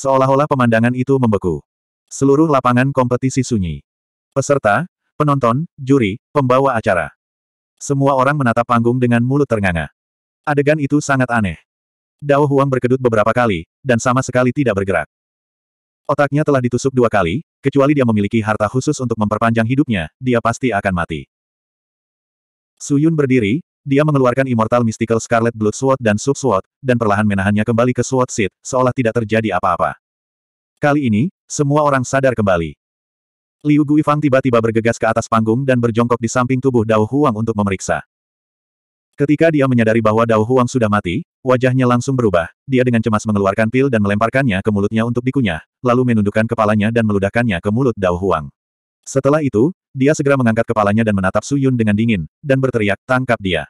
Seolah-olah pemandangan itu membeku. Seluruh lapangan kompetisi sunyi. Peserta, penonton, juri, pembawa acara. Semua orang menatap panggung dengan mulut ternganga. Adegan itu sangat aneh. Dao Huang berkedut beberapa kali, dan sama sekali tidak bergerak. Otaknya telah ditusuk dua kali, kecuali dia memiliki harta khusus untuk memperpanjang hidupnya, dia pasti akan mati. Suyun berdiri, dia mengeluarkan Immortal Mystical Scarlet Blood Sword dan Sub Sword, dan perlahan menahannya kembali ke Sword Seat, seolah tidak terjadi apa-apa. Kali ini, semua orang sadar kembali. Liu Guifang tiba-tiba bergegas ke atas panggung dan berjongkok di samping tubuh Dao Huang untuk memeriksa. Ketika dia menyadari bahwa Dao Huang sudah mati, wajahnya langsung berubah. Dia dengan cemas mengeluarkan pil dan melemparkannya ke mulutnya untuk dikunyah, lalu menundukkan kepalanya dan meludahkannya ke mulut Dao Huang. Setelah itu, dia segera mengangkat kepalanya dan menatap Su Yun dengan dingin, dan berteriak, tangkap dia.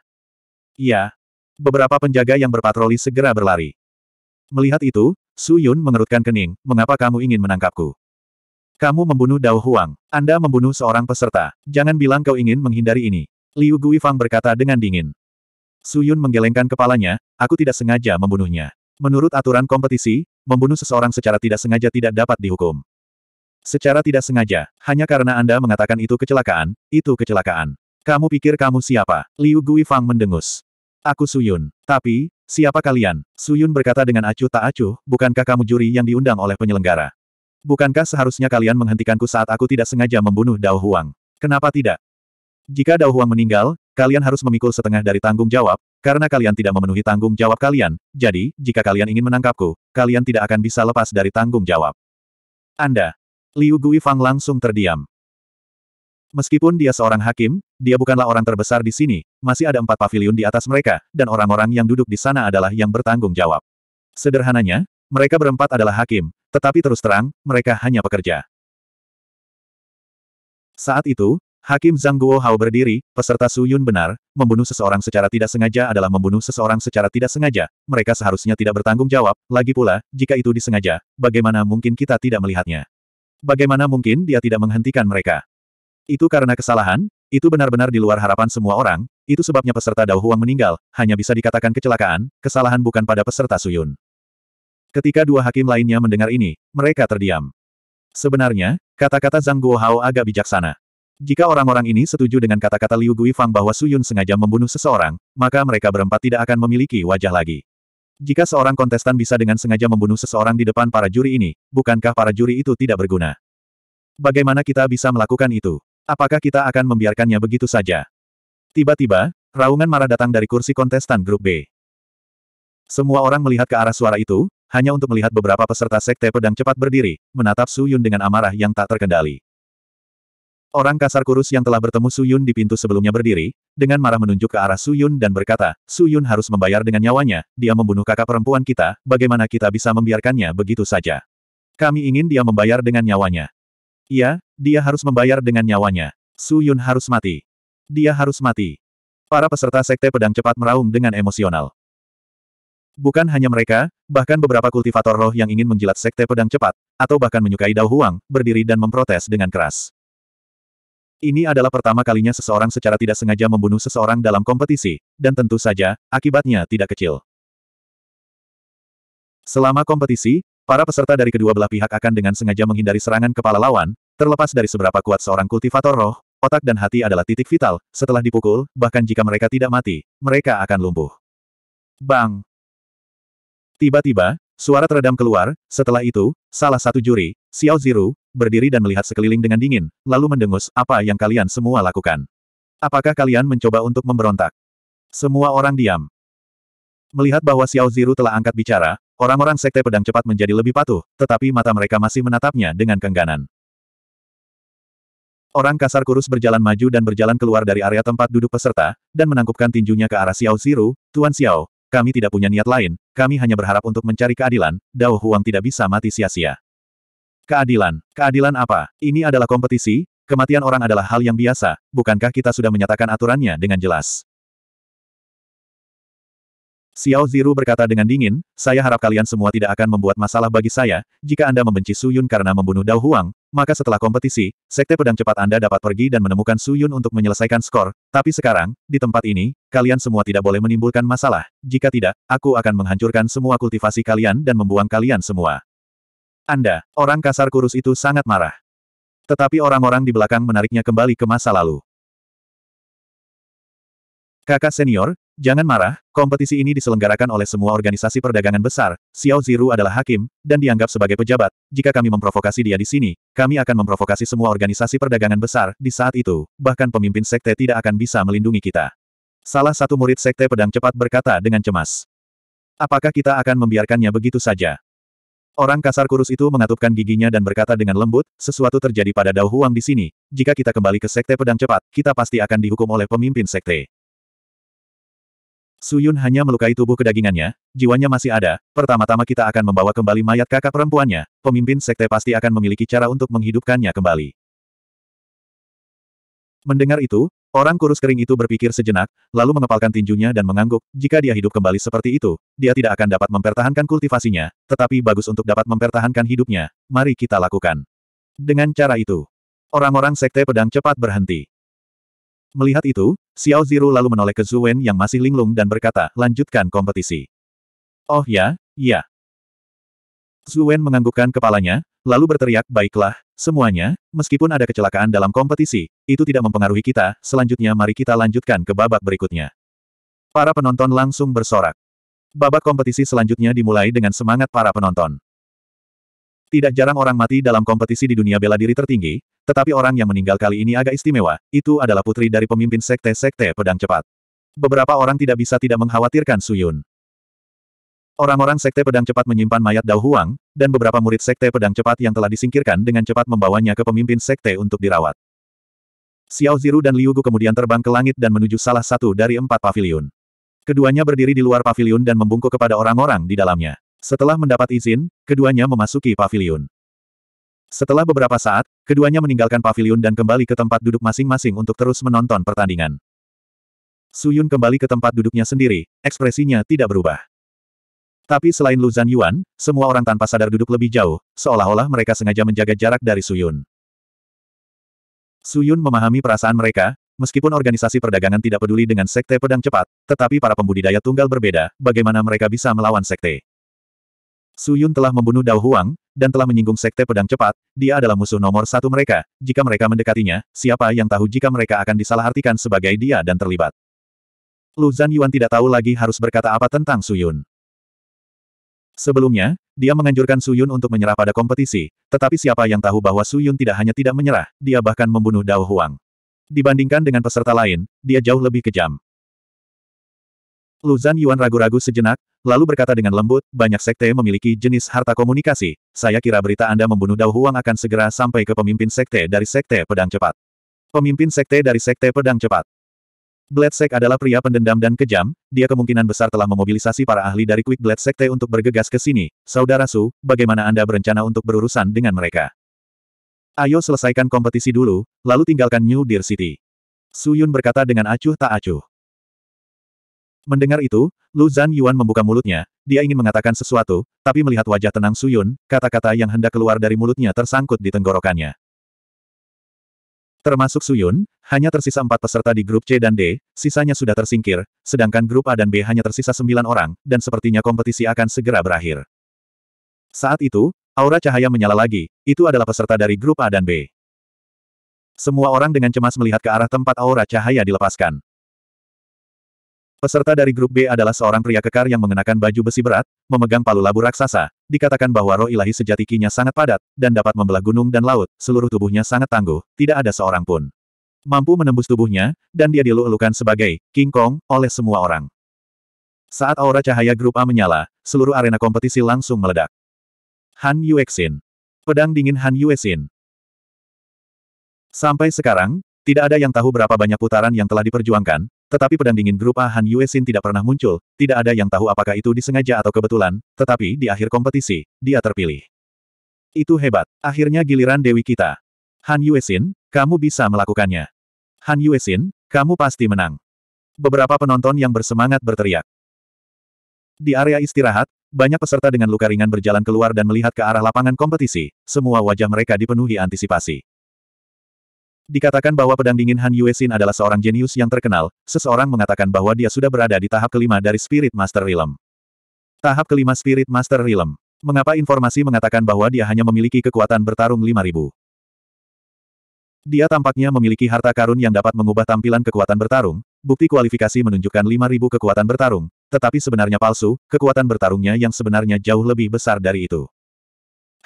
Iya. Beberapa penjaga yang berpatroli segera berlari. Melihat itu, Su Yun mengerutkan kening, mengapa kamu ingin menangkapku? Kamu membunuh Dao Huang. Anda membunuh seorang peserta. Jangan bilang kau ingin menghindari ini. Liu Gui Fang berkata dengan dingin. Su Yun menggelengkan kepalanya, aku tidak sengaja membunuhnya. Menurut aturan kompetisi, membunuh seseorang secara tidak sengaja tidak dapat dihukum. Secara tidak sengaja, hanya karena Anda mengatakan itu kecelakaan, itu kecelakaan. Kamu pikir kamu siapa? Liu Gui Fang mendengus. Aku Suyun. Tapi, siapa kalian? Suyun berkata dengan acuh tak acuh, bukankah kamu juri yang diundang oleh penyelenggara? Bukankah seharusnya kalian menghentikanku saat aku tidak sengaja membunuh Dao Huang? Kenapa tidak? Jika Dao Huang meninggal, kalian harus memikul setengah dari tanggung jawab, karena kalian tidak memenuhi tanggung jawab kalian, jadi, jika kalian ingin menangkapku, kalian tidak akan bisa lepas dari tanggung jawab. Anda. Liu Guifang langsung terdiam. Meskipun dia seorang hakim, dia bukanlah orang terbesar di sini, masih ada empat pavilion di atas mereka, dan orang-orang yang duduk di sana adalah yang bertanggung jawab. Sederhananya, mereka berempat adalah hakim, tetapi terus terang, mereka hanya pekerja. Saat itu, Hakim Zhang Guo Hao berdiri, peserta Su Yun benar, membunuh seseorang secara tidak sengaja adalah membunuh seseorang secara tidak sengaja, mereka seharusnya tidak bertanggung jawab, lagi pula, jika itu disengaja, bagaimana mungkin kita tidak melihatnya? Bagaimana mungkin dia tidak menghentikan mereka? Itu karena kesalahan, itu benar-benar di luar harapan semua orang, itu sebabnya peserta Dao Huang meninggal, hanya bisa dikatakan kecelakaan, kesalahan bukan pada peserta Suyun. Ketika dua hakim lainnya mendengar ini, mereka terdiam. Sebenarnya, kata-kata Zhang Guohao agak bijaksana. Jika orang-orang ini setuju dengan kata-kata Liu Guifang bahwa Suyun sengaja membunuh seseorang, maka mereka berempat tidak akan memiliki wajah lagi. Jika seorang kontestan bisa dengan sengaja membunuh seseorang di depan para juri ini, bukankah para juri itu tidak berguna? Bagaimana kita bisa melakukan itu? Apakah kita akan membiarkannya begitu saja? Tiba-tiba, raungan marah datang dari kursi kontestan grup B. Semua orang melihat ke arah suara itu, hanya untuk melihat beberapa peserta sekte pedang cepat berdiri, menatap Su Yun dengan amarah yang tak terkendali. Orang kasar kurus yang telah bertemu Su Yun di pintu sebelumnya berdiri, dengan marah menunjuk ke arah Su Yun dan berkata, Su Yun harus membayar dengan nyawanya, dia membunuh kakak perempuan kita, bagaimana kita bisa membiarkannya begitu saja. Kami ingin dia membayar dengan nyawanya. Iya, dia harus membayar dengan nyawanya. Su Yun harus mati. Dia harus mati. Para peserta sekte pedang cepat meraung dengan emosional. Bukan hanya mereka, bahkan beberapa kultivator roh yang ingin menjilat sekte pedang cepat, atau bahkan menyukai Dao Huang, berdiri dan memprotes dengan keras. Ini adalah pertama kalinya seseorang secara tidak sengaja membunuh seseorang dalam kompetisi, dan tentu saja, akibatnya tidak kecil. Selama kompetisi, Para peserta dari kedua belah pihak akan dengan sengaja menghindari serangan kepala lawan, terlepas dari seberapa kuat seorang kultivator roh, otak dan hati adalah titik vital, setelah dipukul, bahkan jika mereka tidak mati, mereka akan lumpuh. Bang! Tiba-tiba, suara teredam keluar, setelah itu, salah satu juri, Xiao Ziru, berdiri dan melihat sekeliling dengan dingin, lalu mendengus, apa yang kalian semua lakukan? Apakah kalian mencoba untuk memberontak? Semua orang diam. Melihat bahwa Xiao Ziru telah angkat bicara, Orang-orang sekte pedang cepat menjadi lebih patuh, tetapi mata mereka masih menatapnya dengan kengganan. Orang kasar kurus berjalan maju dan berjalan keluar dari area tempat duduk peserta, dan menangkupkan tinjunya ke arah Xiao Ziru, Tuan Xiao, kami tidak punya niat lain, kami hanya berharap untuk mencari keadilan, Dao Huang tidak bisa mati sia-sia. Keadilan, keadilan apa? Ini adalah kompetisi, kematian orang adalah hal yang biasa, bukankah kita sudah menyatakan aturannya dengan jelas? Xiao Ziru berkata dengan dingin, saya harap kalian semua tidak akan membuat masalah bagi saya, jika Anda membenci Su Yun karena membunuh Dao Huang, maka setelah kompetisi, Sekte Pedang Cepat Anda dapat pergi dan menemukan Su Yun untuk menyelesaikan skor, tapi sekarang, di tempat ini, kalian semua tidak boleh menimbulkan masalah, jika tidak, aku akan menghancurkan semua kultivasi kalian dan membuang kalian semua. Anda, orang kasar kurus itu sangat marah. Tetapi orang-orang di belakang menariknya kembali ke masa lalu. Kakak senior, Jangan marah, kompetisi ini diselenggarakan oleh semua organisasi perdagangan besar, Xiao Ziru adalah hakim, dan dianggap sebagai pejabat, jika kami memprovokasi dia di sini, kami akan memprovokasi semua organisasi perdagangan besar, di saat itu, bahkan pemimpin sekte tidak akan bisa melindungi kita. Salah satu murid sekte pedang cepat berkata dengan cemas. Apakah kita akan membiarkannya begitu saja? Orang kasar kurus itu mengatupkan giginya dan berkata dengan lembut, sesuatu terjadi pada Dao Huang di sini, jika kita kembali ke sekte pedang cepat, kita pasti akan dihukum oleh pemimpin sekte. Suyun hanya melukai tubuh kedagingannya, jiwanya masih ada, pertama-tama kita akan membawa kembali mayat kakak perempuannya, pemimpin sekte pasti akan memiliki cara untuk menghidupkannya kembali. Mendengar itu, orang kurus kering itu berpikir sejenak, lalu mengepalkan tinjunya dan mengangguk, jika dia hidup kembali seperti itu, dia tidak akan dapat mempertahankan kultivasinya, tetapi bagus untuk dapat mempertahankan hidupnya, mari kita lakukan. Dengan cara itu, orang-orang sekte pedang cepat berhenti. Melihat itu, Xiao Ziru lalu menoleh ke Zuwen yang masih linglung dan berkata, lanjutkan kompetisi. Oh ya, ya. Zuwen menganggukkan kepalanya, lalu berteriak, baiklah, semuanya, meskipun ada kecelakaan dalam kompetisi, itu tidak mempengaruhi kita, selanjutnya mari kita lanjutkan ke babak berikutnya. Para penonton langsung bersorak. Babak kompetisi selanjutnya dimulai dengan semangat para penonton. Tidak jarang orang mati dalam kompetisi di dunia bela diri tertinggi, tetapi orang yang meninggal kali ini agak istimewa, itu adalah putri dari pemimpin sekte-sekte pedang cepat. Beberapa orang tidak bisa tidak mengkhawatirkan Suyun. Orang-orang sekte pedang cepat menyimpan mayat Dao Huang, dan beberapa murid sekte pedang cepat yang telah disingkirkan dengan cepat membawanya ke pemimpin sekte untuk dirawat. Xiao Ziru dan Liu Gu kemudian terbang ke langit dan menuju salah satu dari empat pavilion. Keduanya berdiri di luar pavilion dan membungkuk kepada orang-orang di dalamnya. Setelah mendapat izin, keduanya memasuki pavilion. Setelah beberapa saat, keduanya meninggalkan pavilion dan kembali ke tempat duduk masing-masing untuk terus menonton pertandingan. Suyun kembali ke tempat duduknya sendiri, ekspresinya tidak berubah. Tapi selain Luzan Yuan, semua orang tanpa sadar duduk lebih jauh, seolah-olah mereka sengaja menjaga jarak dari Suyun. Suyun memahami perasaan mereka, meskipun organisasi perdagangan tidak peduli dengan sekte pedang cepat, tetapi para pembudidaya tunggal berbeda, bagaimana mereka bisa melawan sekte. Su Yun telah membunuh Dao Huang, dan telah menyinggung Sekte Pedang Cepat, dia adalah musuh nomor satu mereka, jika mereka mendekatinya, siapa yang tahu jika mereka akan disalahartikan sebagai dia dan terlibat. Lu Zan Yuan tidak tahu lagi harus berkata apa tentang Su Yun. Sebelumnya, dia menganjurkan Su Yun untuk menyerah pada kompetisi, tetapi siapa yang tahu bahwa Su Yun tidak hanya tidak menyerah, dia bahkan membunuh Dao Huang. Dibandingkan dengan peserta lain, dia jauh lebih kejam. Luzan Yuan ragu-ragu sejenak, lalu berkata dengan lembut, banyak sekte memiliki jenis harta komunikasi, saya kira berita Anda membunuh Dao Huang akan segera sampai ke pemimpin sekte dari sekte pedang cepat. Pemimpin sekte dari sekte pedang cepat. Sek adalah pria pendendam dan kejam, dia kemungkinan besar telah memobilisasi para ahli dari Quick Blade Sekte untuk bergegas ke sini. Saudara Su, bagaimana Anda berencana untuk berurusan dengan mereka? Ayo selesaikan kompetisi dulu, lalu tinggalkan New Deer City. Su Yun berkata dengan acuh tak acuh. Mendengar itu, Lu Zhan Yuan membuka mulutnya, dia ingin mengatakan sesuatu, tapi melihat wajah tenang Suyun, kata-kata yang hendak keluar dari mulutnya tersangkut di tenggorokannya. Termasuk Suyun, hanya tersisa empat peserta di grup C dan D, sisanya sudah tersingkir, sedangkan grup A dan B hanya tersisa sembilan orang, dan sepertinya kompetisi akan segera berakhir. Saat itu, aura cahaya menyala lagi, itu adalah peserta dari grup A dan B. Semua orang dengan cemas melihat ke arah tempat aura cahaya dilepaskan. Peserta dari grup B adalah seorang pria kekar yang mengenakan baju besi berat, memegang palu labu raksasa, dikatakan bahwa roh ilahi sejati kinya sangat padat, dan dapat membelah gunung dan laut, seluruh tubuhnya sangat tangguh, tidak ada seorang pun. Mampu menembus tubuhnya, dan dia dilulukan sebagai King Kong oleh semua orang. Saat aura cahaya grup A menyala, seluruh arena kompetisi langsung meledak. Han Yuexin. Pedang dingin Han Yuexin. Sampai sekarang, tidak ada yang tahu berapa banyak putaran yang telah diperjuangkan, tetapi pedang dingin grup A Han Xin tidak pernah muncul, tidak ada yang tahu apakah itu disengaja atau kebetulan, tetapi di akhir kompetisi, dia terpilih. Itu hebat. Akhirnya giliran Dewi kita. Han Yue Xin, kamu bisa melakukannya. Han Yue Xin, kamu pasti menang. Beberapa penonton yang bersemangat berteriak. Di area istirahat, banyak peserta dengan luka ringan berjalan keluar dan melihat ke arah lapangan kompetisi, semua wajah mereka dipenuhi antisipasi. Dikatakan bahwa pedang dingin Han Yuesin adalah seorang jenius yang terkenal, seseorang mengatakan bahwa dia sudah berada di tahap kelima dari Spirit Master Realm. Tahap kelima Spirit Master Realm. Mengapa informasi mengatakan bahwa dia hanya memiliki kekuatan bertarung 5000? Dia tampaknya memiliki harta karun yang dapat mengubah tampilan kekuatan bertarung, bukti kualifikasi menunjukkan 5000 kekuatan bertarung, tetapi sebenarnya palsu, kekuatan bertarungnya yang sebenarnya jauh lebih besar dari itu.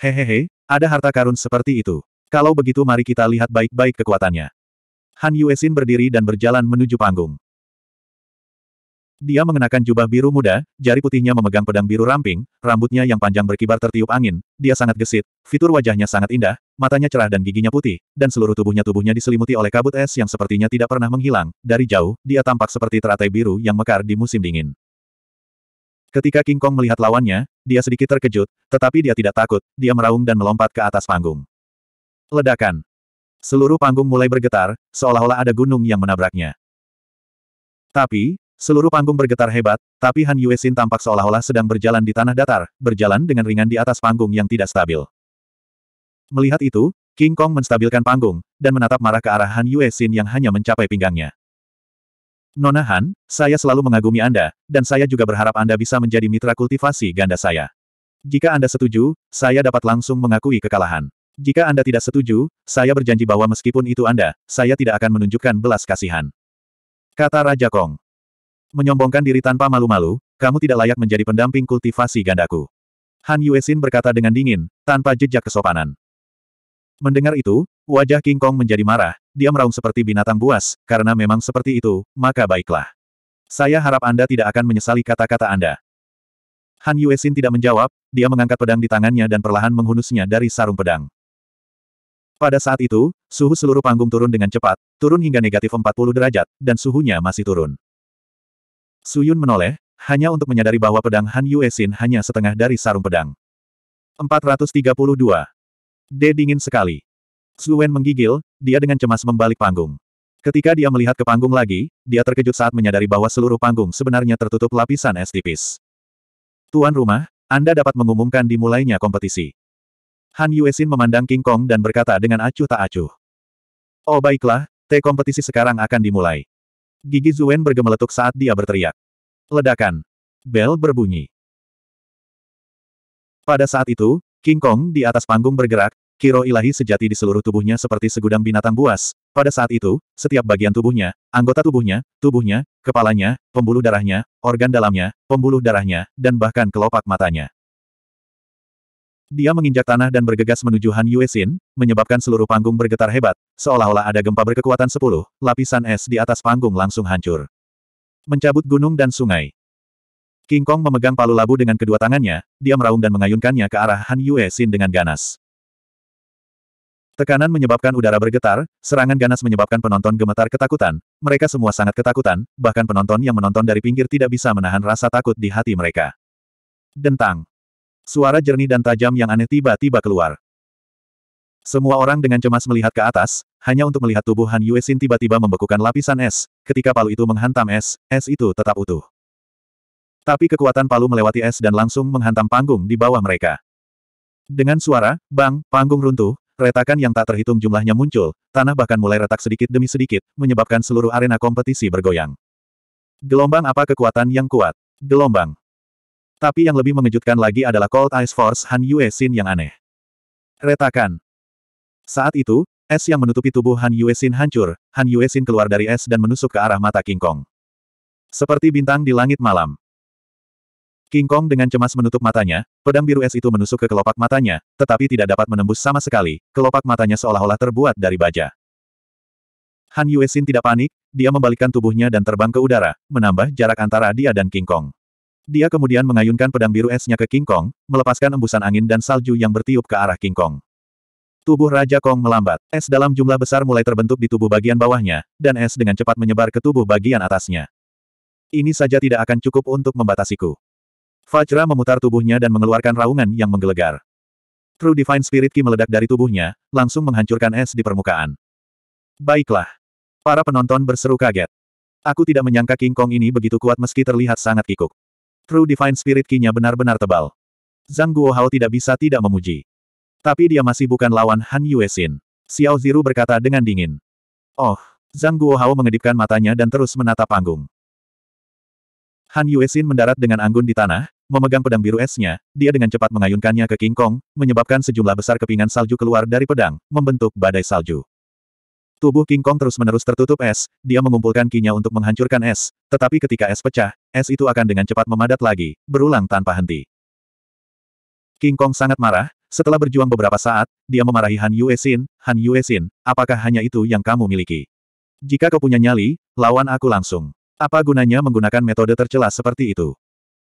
Hehehe, ada harta karun seperti itu. Kalau begitu mari kita lihat baik-baik kekuatannya. Han Yuexin berdiri dan berjalan menuju panggung. Dia mengenakan jubah biru muda, jari putihnya memegang pedang biru ramping, rambutnya yang panjang berkibar tertiup angin, dia sangat gesit, fitur wajahnya sangat indah, matanya cerah dan giginya putih, dan seluruh tubuhnya-tubuhnya diselimuti oleh kabut es yang sepertinya tidak pernah menghilang, dari jauh, dia tampak seperti teratai biru yang mekar di musim dingin. Ketika King Kong melihat lawannya, dia sedikit terkejut, tetapi dia tidak takut, dia meraung dan melompat ke atas panggung. Ledakan. Seluruh panggung mulai bergetar, seolah-olah ada gunung yang menabraknya. Tapi, seluruh panggung bergetar hebat, tapi Han Yue Xin tampak seolah-olah sedang berjalan di tanah datar, berjalan dengan ringan di atas panggung yang tidak stabil. Melihat itu, King Kong menstabilkan panggung, dan menatap marah ke arah Han Xin yang hanya mencapai pinggangnya. Nona Han, saya selalu mengagumi Anda, dan saya juga berharap Anda bisa menjadi mitra kultivasi ganda saya. Jika Anda setuju, saya dapat langsung mengakui kekalahan. Jika Anda tidak setuju, saya berjanji bahwa meskipun itu Anda, saya tidak akan menunjukkan belas kasihan. Kata Raja Kong. Menyombongkan diri tanpa malu-malu, kamu tidak layak menjadi pendamping kultivasi gandaku. Han Yuesin berkata dengan dingin, tanpa jejak kesopanan. Mendengar itu, wajah King Kong menjadi marah, dia meraung seperti binatang buas, karena memang seperti itu, maka baiklah. Saya harap Anda tidak akan menyesali kata-kata Anda. Han Yuesin tidak menjawab, dia mengangkat pedang di tangannya dan perlahan menghunusnya dari sarung pedang. Pada saat itu, suhu seluruh panggung turun dengan cepat, turun hingga negatif 40 derajat, dan suhunya masih turun. Suyun menoleh, hanya untuk menyadari bahwa pedang Han Yuesin hanya setengah dari sarung pedang. 432. D dingin sekali. Suwen menggigil, dia dengan cemas membalik panggung. Ketika dia melihat ke panggung lagi, dia terkejut saat menyadari bahwa seluruh panggung sebenarnya tertutup lapisan es tipis. Tuan rumah, Anda dapat mengumumkan dimulainya kompetisi. Han Yuesin memandang King Kong dan berkata dengan acuh tak acuh. Oh baiklah, teh kompetisi sekarang akan dimulai. Gigi Zuen bergemeletuk saat dia berteriak. Ledakan. Bel berbunyi. Pada saat itu, King Kong di atas panggung bergerak, kiro ilahi sejati di seluruh tubuhnya seperti segudang binatang buas. Pada saat itu, setiap bagian tubuhnya, anggota tubuhnya, tubuhnya, kepalanya, pembuluh darahnya, organ dalamnya, pembuluh darahnya, dan bahkan kelopak matanya. Dia menginjak tanah dan bergegas menuju Han Yuexin, menyebabkan seluruh panggung bergetar hebat, seolah-olah ada gempa berkekuatan sepuluh, lapisan es di atas panggung langsung hancur. Mencabut gunung dan sungai. King Kong memegang palu labu dengan kedua tangannya, dia meraung dan mengayunkannya ke arah Han Yuexin dengan ganas. Tekanan menyebabkan udara bergetar, serangan ganas menyebabkan penonton gemetar ketakutan, mereka semua sangat ketakutan, bahkan penonton yang menonton dari pinggir tidak bisa menahan rasa takut di hati mereka. Dentang. Suara jernih dan tajam yang aneh tiba-tiba keluar. Semua orang dengan cemas melihat ke atas, hanya untuk melihat tubuh Han Yuesin tiba-tiba membekukan lapisan es. Ketika palu itu menghantam es, es itu tetap utuh. Tapi kekuatan palu melewati es dan langsung menghantam panggung di bawah mereka. Dengan suara, bang, panggung runtuh, retakan yang tak terhitung jumlahnya muncul, tanah bahkan mulai retak sedikit demi sedikit, menyebabkan seluruh arena kompetisi bergoyang. Gelombang apa kekuatan yang kuat? Gelombang. Tapi yang lebih mengejutkan lagi adalah Cold Ice Force Han Yue Xin yang aneh. Retakan. Saat itu, es yang menutupi tubuh Han Yue Xin hancur, Han Yue Xin keluar dari es dan menusuk ke arah mata King Kong. Seperti bintang di langit malam. King Kong dengan cemas menutup matanya, pedang biru es itu menusuk ke kelopak matanya, tetapi tidak dapat menembus sama sekali, kelopak matanya seolah-olah terbuat dari baja. Han Yue Sin tidak panik, dia membalikkan tubuhnya dan terbang ke udara, menambah jarak antara dia dan King Kong. Dia kemudian mengayunkan pedang biru esnya ke King Kong, melepaskan embusan angin dan salju yang bertiup ke arah King Kong. Tubuh Raja Kong melambat, es dalam jumlah besar mulai terbentuk di tubuh bagian bawahnya, dan es dengan cepat menyebar ke tubuh bagian atasnya. Ini saja tidak akan cukup untuk membatasiku. Fajra memutar tubuhnya dan mengeluarkan raungan yang menggelegar. True Divine Spirit Ki meledak dari tubuhnya, langsung menghancurkan es di permukaan. Baiklah. Para penonton berseru kaget. Aku tidak menyangka King Kong ini begitu kuat meski terlihat sangat kikuk. True Divine Spirit Ki-nya benar-benar tebal. Zhang Guohao tidak bisa tidak memuji. Tapi dia masih bukan lawan Han Yuesin. Xiao Ziru berkata dengan dingin. Oh, Zhang Guohao mengedipkan matanya dan terus menatap panggung. Han Yuesin mendarat dengan anggun di tanah, memegang pedang biru esnya, dia dengan cepat mengayunkannya ke King Kong, menyebabkan sejumlah besar kepingan salju keluar dari pedang, membentuk badai salju. Tubuh King Kong terus-menerus tertutup es, dia mengumpulkan kinya untuk menghancurkan es, tetapi ketika es pecah, es itu akan dengan cepat memadat lagi, berulang tanpa henti. King Kong sangat marah, setelah berjuang beberapa saat, dia memarahi Han Yue Xin, Han Yue Xin, apakah hanya itu yang kamu miliki? Jika kau punya nyali, lawan aku langsung. Apa gunanya menggunakan metode tercela seperti itu?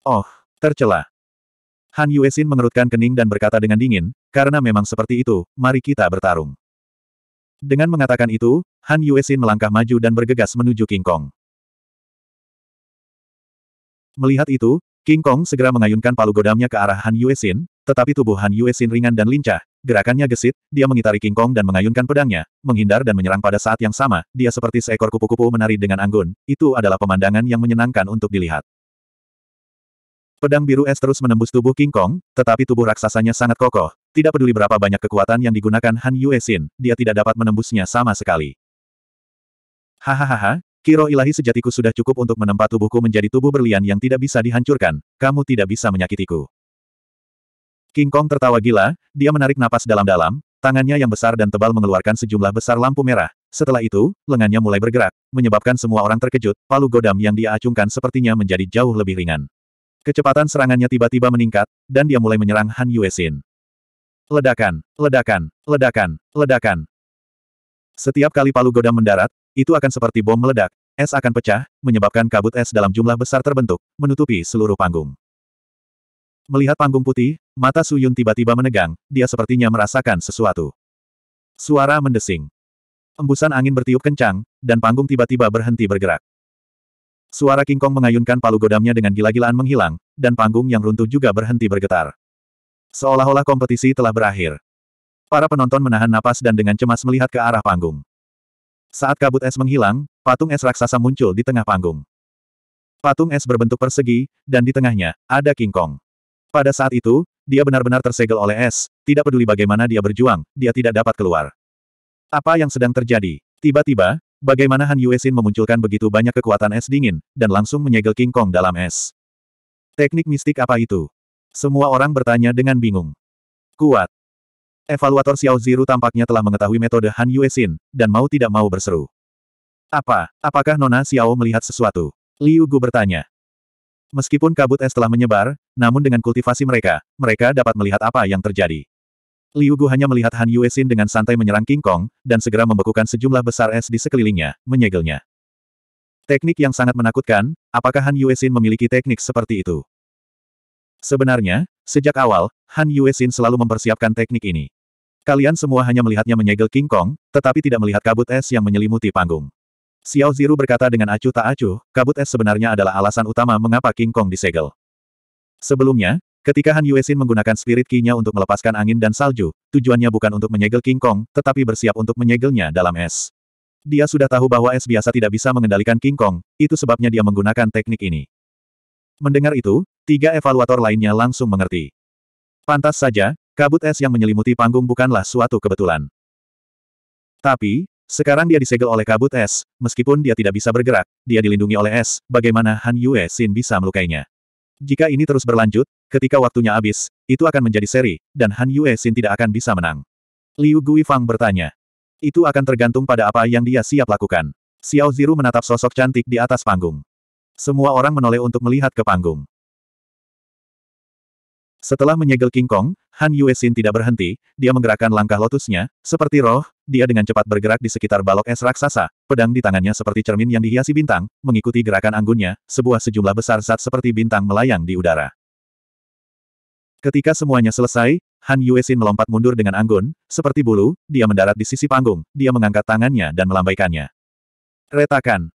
Oh, tercela. Han Yue Sin mengerutkan kening dan berkata dengan dingin, karena memang seperti itu, mari kita bertarung. Dengan mengatakan itu, Han Yuexin melangkah maju dan bergegas menuju King Kong. Melihat itu, King Kong segera mengayunkan palu godamnya ke arah Han Yuexin, tetapi tubuh Han Yuexin ringan dan lincah, gerakannya gesit, dia mengitari King Kong dan mengayunkan pedangnya, menghindar dan menyerang pada saat yang sama, dia seperti seekor kupu-kupu menari dengan anggun, itu adalah pemandangan yang menyenangkan untuk dilihat. Pedang biru es terus menembus tubuh King Kong, tetapi tubuh raksasanya sangat kokoh, tidak peduli berapa banyak kekuatan yang digunakan Han Yuesin, dia tidak dapat menembusnya sama sekali. Hahaha, Kiro ilahi sejatiku sudah cukup untuk menempat tubuhku menjadi tubuh berlian yang tidak bisa dihancurkan, kamu tidak bisa menyakitiku. King Kong tertawa gila, dia menarik napas dalam-dalam, tangannya yang besar dan tebal mengeluarkan sejumlah besar lampu merah. Setelah itu, lengannya mulai bergerak, menyebabkan semua orang terkejut, palu godam yang dia acungkan sepertinya menjadi jauh lebih ringan. Kecepatan serangannya tiba-tiba meningkat, dan dia mulai menyerang Han Yuesin. Ledakan, ledakan, ledakan, ledakan. Setiap kali palu godam mendarat, itu akan seperti bom meledak, es akan pecah, menyebabkan kabut es dalam jumlah besar terbentuk, menutupi seluruh panggung. Melihat panggung putih, mata Suyun tiba-tiba menegang, dia sepertinya merasakan sesuatu. Suara mendesing. Embusan angin bertiup kencang, dan panggung tiba-tiba berhenti bergerak. Suara King Kong mengayunkan palu godamnya dengan gila-gilaan menghilang, dan panggung yang runtuh juga berhenti bergetar. Seolah-olah kompetisi telah berakhir. Para penonton menahan napas dan dengan cemas melihat ke arah panggung. Saat kabut es menghilang, patung es raksasa muncul di tengah panggung. Patung es berbentuk persegi, dan di tengahnya, ada King Kong. Pada saat itu, dia benar-benar tersegel oleh es, tidak peduli bagaimana dia berjuang, dia tidak dapat keluar. Apa yang sedang terjadi? Tiba-tiba, bagaimana Han Yuexin memunculkan begitu banyak kekuatan es dingin, dan langsung menyegel King Kong dalam es. Teknik mistik apa itu? Semua orang bertanya dengan bingung. Kuat. Evaluator Xiao Ziru tampaknya telah mengetahui metode Han Yue Xin, dan mau tidak mau berseru. Apa? Apakah Nona Xiao melihat sesuatu? Liu Gu bertanya. Meskipun kabut es telah menyebar, namun dengan kultivasi mereka, mereka dapat melihat apa yang terjadi. Liu Gu hanya melihat Han Yue Xin dengan santai menyerang King Kong, dan segera membekukan sejumlah besar es di sekelilingnya, menyegelnya. Teknik yang sangat menakutkan, apakah Han Yue Xin memiliki teknik seperti itu? Sebenarnya, sejak awal, Han Yuexin selalu mempersiapkan teknik ini. Kalian semua hanya melihatnya menyegel King Kong, tetapi tidak melihat kabut es yang menyelimuti panggung. Xiao Ziru berkata dengan acuh tak acuh, kabut es sebenarnya adalah alasan utama mengapa King Kong disegel. Sebelumnya, ketika Han Yuexin menggunakan spirit key nya untuk melepaskan angin dan salju, tujuannya bukan untuk menyegel King Kong, tetapi bersiap untuk menyegelnya dalam es. Dia sudah tahu bahwa es biasa tidak bisa mengendalikan King Kong, itu sebabnya dia menggunakan teknik ini. Mendengar itu, tiga evaluator lainnya langsung mengerti. Pantas saja, kabut es yang menyelimuti panggung bukanlah suatu kebetulan. Tapi, sekarang dia disegel oleh kabut es, meskipun dia tidak bisa bergerak, dia dilindungi oleh es, bagaimana Han Yue Xin bisa melukainya. Jika ini terus berlanjut, ketika waktunya habis, itu akan menjadi seri, dan Han Yue Xin tidak akan bisa menang. Liu Gui Fang bertanya. Itu akan tergantung pada apa yang dia siap lakukan. Xiao Ziru menatap sosok cantik di atas panggung. Semua orang menoleh untuk melihat ke panggung. Setelah menyegel King Kong, Han Yuexin tidak berhenti, dia menggerakkan langkah lotusnya, seperti roh, dia dengan cepat bergerak di sekitar balok es raksasa, pedang di tangannya seperti cermin yang dihiasi bintang, mengikuti gerakan anggunnya, sebuah sejumlah besar zat seperti bintang melayang di udara. Ketika semuanya selesai, Han Yuexin melompat mundur dengan anggun, seperti bulu, dia mendarat di sisi panggung, dia mengangkat tangannya dan melambaikannya. Retakan.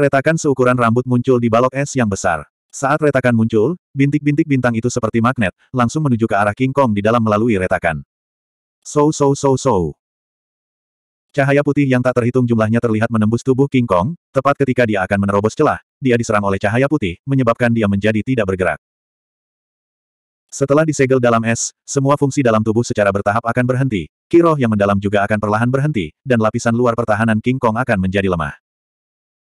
Retakan seukuran rambut muncul di balok es yang besar. Saat retakan muncul, bintik-bintik bintang itu seperti magnet, langsung menuju ke arah King Kong di dalam melalui retakan. So so so so. Cahaya putih yang tak terhitung jumlahnya terlihat menembus tubuh King Kong, tepat ketika dia akan menerobos celah, dia diserang oleh cahaya putih, menyebabkan dia menjadi tidak bergerak. Setelah disegel dalam es, semua fungsi dalam tubuh secara bertahap akan berhenti, kiroh yang mendalam juga akan perlahan berhenti, dan lapisan luar pertahanan King Kong akan menjadi lemah.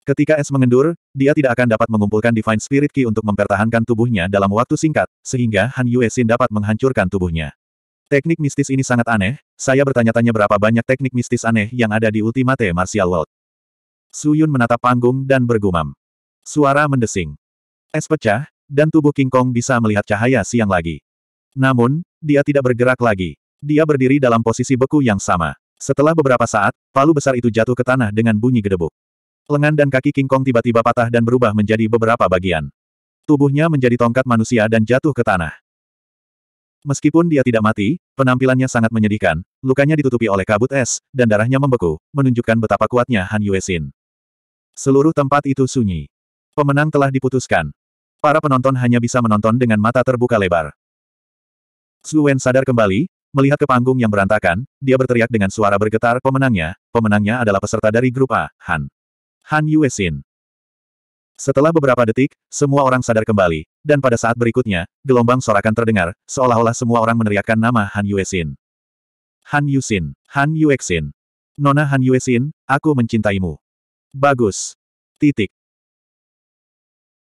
Ketika es mengendur, dia tidak akan dapat mengumpulkan Divine Spirit Key untuk mempertahankan tubuhnya dalam waktu singkat, sehingga Han Yue Xin dapat menghancurkan tubuhnya. Teknik mistis ini sangat aneh, saya bertanya-tanya berapa banyak teknik mistis aneh yang ada di Ultimate Martial World. Su Yun menatap panggung dan bergumam. Suara mendesing. Es pecah, dan tubuh King Kong bisa melihat cahaya siang lagi. Namun, dia tidak bergerak lagi. Dia berdiri dalam posisi beku yang sama. Setelah beberapa saat, palu besar itu jatuh ke tanah dengan bunyi gedebuk. Lengan dan kaki King Kong tiba-tiba patah dan berubah menjadi beberapa bagian. Tubuhnya menjadi tongkat manusia dan jatuh ke tanah. Meskipun dia tidak mati, penampilannya sangat menyedihkan, lukanya ditutupi oleh kabut es, dan darahnya membeku, menunjukkan betapa kuatnya Han Yuesin. Seluruh tempat itu sunyi. Pemenang telah diputuskan. Para penonton hanya bisa menonton dengan mata terbuka lebar. Wen sadar kembali, melihat ke panggung yang berantakan, dia berteriak dengan suara bergetar, pemenangnya, pemenangnya adalah peserta dari grup A, Han. Han Yuexin. Setelah beberapa detik, semua orang sadar kembali, dan pada saat berikutnya, gelombang sorakan terdengar, seolah-olah semua orang meneriakkan nama Han Yuexin. Han Yuexin, Han Yuexin. Nona Han Yuexin, aku mencintaimu. Bagus. Titik.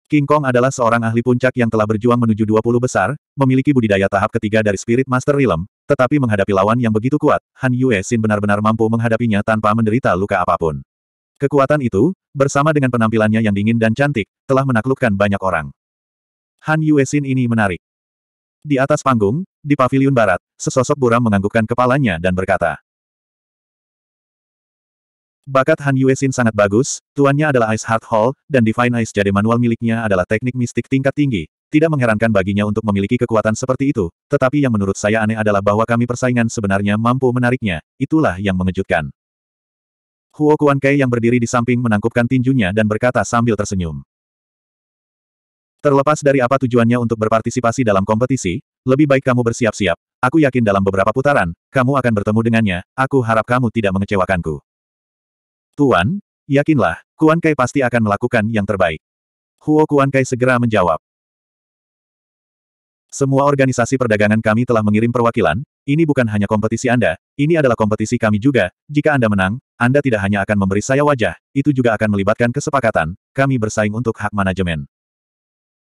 King Kong adalah seorang ahli puncak yang telah berjuang menuju 20 besar, memiliki budidaya tahap ketiga dari Spirit Master Realm, tetapi menghadapi lawan yang begitu kuat, Han Yue Xin benar-benar mampu menghadapinya tanpa menderita luka apapun. Kekuatan itu, bersama dengan penampilannya yang dingin dan cantik, telah menaklukkan banyak orang. Han Yuesin ini menarik. Di atas panggung, di paviliun barat, sesosok buram menganggukkan kepalanya dan berkata, Bakat Han Yuesin sangat bagus, tuannya adalah Ice Heart Hall, dan Divine Ice Jade manual miliknya adalah teknik mistik tingkat tinggi. Tidak mengherankan baginya untuk memiliki kekuatan seperti itu, tetapi yang menurut saya aneh adalah bahwa kami persaingan sebenarnya mampu menariknya, itulah yang mengejutkan. Huo Kuan Kai yang berdiri di samping menangkupkan tinjunya dan berkata sambil tersenyum. Terlepas dari apa tujuannya untuk berpartisipasi dalam kompetisi, lebih baik kamu bersiap-siap. Aku yakin dalam beberapa putaran, kamu akan bertemu dengannya, aku harap kamu tidak mengecewakanku. Tuan, yakinlah, Kuan Kai pasti akan melakukan yang terbaik. Huo Kuan Kai segera menjawab. Semua organisasi perdagangan kami telah mengirim perwakilan, ini bukan hanya kompetisi Anda, ini adalah kompetisi kami juga, jika Anda menang, Anda tidak hanya akan memberi saya wajah, itu juga akan melibatkan kesepakatan, kami bersaing untuk hak manajemen.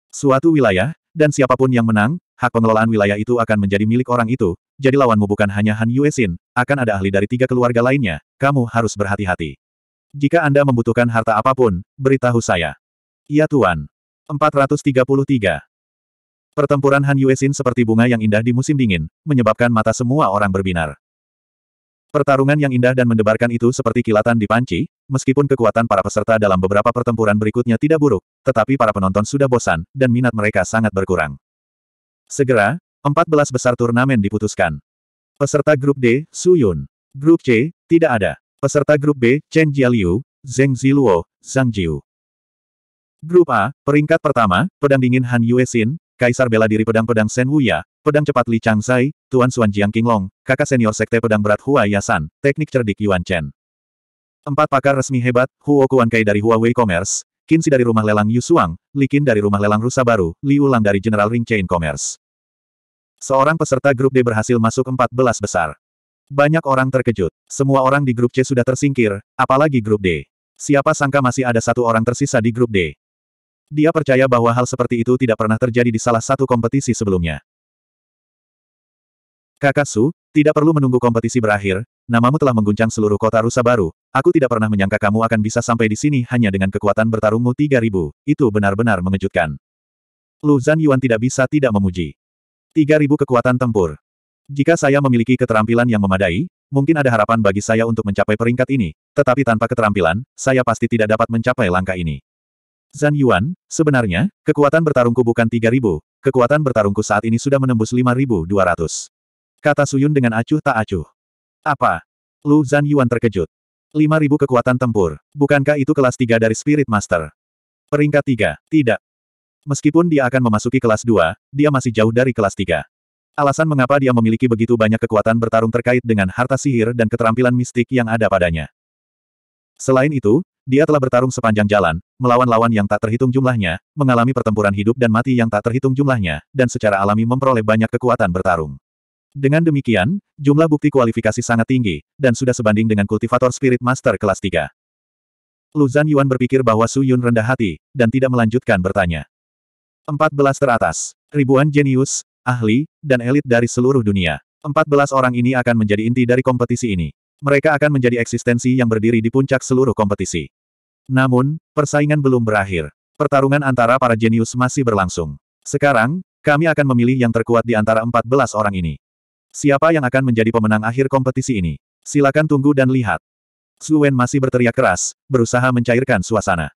Suatu wilayah, dan siapapun yang menang, hak pengelolaan wilayah itu akan menjadi milik orang itu, jadi lawanmu bukan hanya Han Yuesin, akan ada ahli dari tiga keluarga lainnya, kamu harus berhati-hati. Jika Anda membutuhkan harta apapun, beritahu saya. Ya Tuan. 433. Pertempuran Han Yuesin seperti bunga yang indah di musim dingin, menyebabkan mata semua orang berbinar. Pertarungan yang indah dan mendebarkan itu seperti kilatan di panci, meskipun kekuatan para peserta dalam beberapa pertempuran berikutnya tidak buruk, tetapi para penonton sudah bosan, dan minat mereka sangat berkurang. Segera, 14 besar turnamen diputuskan. Peserta grup D, Su Yun. Grup C, tidak ada. Peserta grup B, Chen Jialiu, Zheng Ziluo, Zhang Jiu. Grup A, peringkat pertama, pedang dingin Han Yuesin, Kaisar bela diri pedang-pedang Sen Wuya, pedang cepat Li Changzai, Tuan Xuan Jiang Qinglong, kakak senior sekte pedang berat Hua Yasan, teknik cerdik Yuan Chen. Empat pakar resmi hebat, Huo Kuankai dari Huawei Commerce, Kinsi dari rumah lelang Yu Suang, Li Qin dari rumah lelang Rusa Baru, Li Ulang dari General Ring Chain Commerce. Seorang peserta grup D berhasil masuk empat belas besar. Banyak orang terkejut. Semua orang di grup C sudah tersingkir, apalagi grup D. Siapa sangka masih ada satu orang tersisa di grup D. Dia percaya bahwa hal seperti itu tidak pernah terjadi di salah satu kompetisi sebelumnya. Kakak Su, tidak perlu menunggu kompetisi berakhir, namamu telah mengguncang seluruh kota rusa baru. Aku tidak pernah menyangka kamu akan bisa sampai di sini hanya dengan kekuatan bertarungmu 3000. Itu benar-benar mengejutkan. Lu Zhan Yuan tidak bisa tidak memuji. 3000 kekuatan tempur. Jika saya memiliki keterampilan yang memadai, mungkin ada harapan bagi saya untuk mencapai peringkat ini, tetapi tanpa keterampilan, saya pasti tidak dapat mencapai langkah ini. Zan Yuan, sebenarnya, kekuatan bertarungku bukan 3.000, kekuatan bertarungku saat ini sudah menembus 5.200. Kata Suyun dengan acuh tak acuh. Apa? Lu Zan Yuan terkejut. 5.000 kekuatan tempur, bukankah itu kelas 3 dari Spirit Master? Peringkat 3, tidak. Meskipun dia akan memasuki kelas 2, dia masih jauh dari kelas 3. Alasan mengapa dia memiliki begitu banyak kekuatan bertarung terkait dengan harta sihir dan keterampilan mistik yang ada padanya. Selain itu, dia telah bertarung sepanjang jalan, melawan lawan yang tak terhitung jumlahnya, mengalami pertempuran hidup dan mati yang tak terhitung jumlahnya, dan secara alami memperoleh banyak kekuatan bertarung. Dengan demikian, jumlah bukti kualifikasi sangat tinggi, dan sudah sebanding dengan kultivator spirit master kelas 3. Zan Yuan berpikir bahwa Su Yun rendah hati, dan tidak melanjutkan bertanya. 14 teratas, ribuan jenius, ahli, dan elit dari seluruh dunia. 14 orang ini akan menjadi inti dari kompetisi ini. Mereka akan menjadi eksistensi yang berdiri di puncak seluruh kompetisi. Namun, persaingan belum berakhir. Pertarungan antara para jenius masih berlangsung. Sekarang, kami akan memilih yang terkuat di antara 14 orang ini. Siapa yang akan menjadi pemenang akhir kompetisi ini? Silakan tunggu dan lihat. Suwen masih berteriak keras, berusaha mencairkan suasana.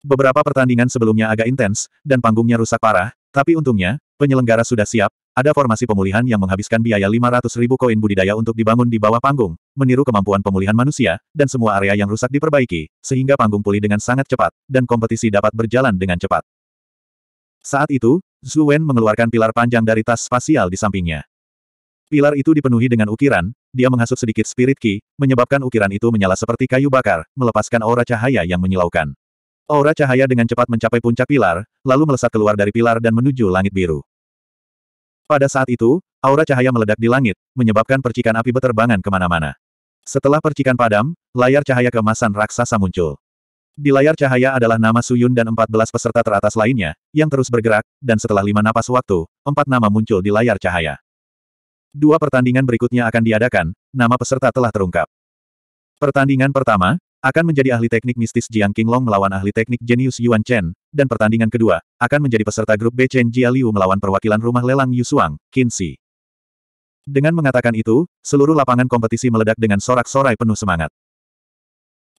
Beberapa pertandingan sebelumnya agak intens, dan panggungnya rusak parah, tapi untungnya, penyelenggara sudah siap, ada formasi pemulihan yang menghabiskan biaya 500 ribu koin budidaya untuk dibangun di bawah panggung, meniru kemampuan pemulihan manusia, dan semua area yang rusak diperbaiki, sehingga panggung pulih dengan sangat cepat, dan kompetisi dapat berjalan dengan cepat. Saat itu, Zhu Wen mengeluarkan pilar panjang dari tas spasial di sampingnya. Pilar itu dipenuhi dengan ukiran, dia menghasut sedikit spirit ki, menyebabkan ukiran itu menyala seperti kayu bakar, melepaskan aura cahaya yang menyilaukan. Aura cahaya dengan cepat mencapai puncak pilar, lalu melesat keluar dari pilar dan menuju langit biru. Pada saat itu, aura cahaya meledak di langit, menyebabkan percikan api beterbangan kemana-mana. Setelah percikan padam, layar cahaya kemasan raksasa muncul. Di layar cahaya adalah nama Suyun dan 14 peserta teratas lainnya, yang terus bergerak, dan setelah lima napas waktu, empat nama muncul di layar cahaya. Dua pertandingan berikutnya akan diadakan, nama peserta telah terungkap. Pertandingan pertama, akan menjadi ahli teknik mistis Jiang Qinglong melawan ahli teknik jenius Yuan Chen, dan pertandingan kedua, akan menjadi peserta grup B Chen Jia Liu melawan perwakilan rumah lelang Yu Suang, Qin Xi. Dengan mengatakan itu, seluruh lapangan kompetisi meledak dengan sorak-sorai penuh semangat.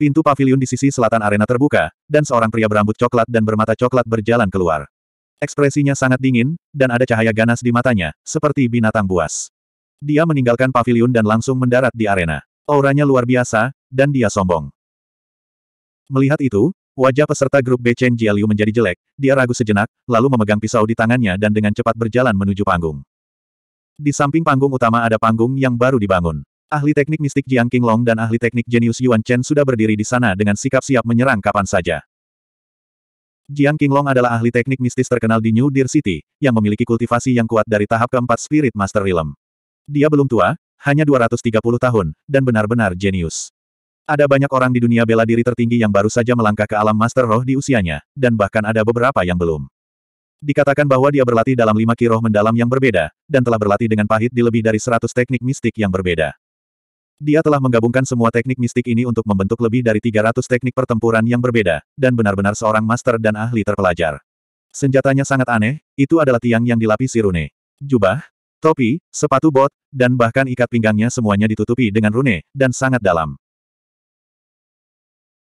Pintu pavilion di sisi selatan arena terbuka, dan seorang pria berambut coklat dan bermata coklat berjalan keluar. Ekspresinya sangat dingin, dan ada cahaya ganas di matanya, seperti binatang buas. Dia meninggalkan pavilion dan langsung mendarat di arena. Auranya luar biasa, dan dia sombong. Melihat itu, wajah peserta grup B Chen Jialiu menjadi jelek, dia ragu sejenak, lalu memegang pisau di tangannya dan dengan cepat berjalan menuju panggung. Di samping panggung utama ada panggung yang baru dibangun. Ahli teknik mistik Jiang Qinglong dan ahli teknik jenius Yuan Chen sudah berdiri di sana dengan sikap siap menyerang kapan saja. Jiang Qinglong adalah ahli teknik mistis terkenal di New Deer City, yang memiliki kultivasi yang kuat dari tahap keempat Spirit Master Realm. Dia belum tua, hanya 230 tahun, dan benar-benar jenius. Ada banyak orang di dunia bela diri tertinggi yang baru saja melangkah ke alam Master Roh di usianya, dan bahkan ada beberapa yang belum. Dikatakan bahwa dia berlatih dalam lima kiroh mendalam yang berbeda, dan telah berlatih dengan pahit di lebih dari seratus teknik mistik yang berbeda. Dia telah menggabungkan semua teknik mistik ini untuk membentuk lebih dari 300 teknik pertempuran yang berbeda, dan benar-benar seorang master dan ahli terpelajar. Senjatanya sangat aneh, itu adalah tiang yang dilapisi rune. Jubah, topi, sepatu bot, dan bahkan ikat pinggangnya semuanya ditutupi dengan rune, dan sangat dalam.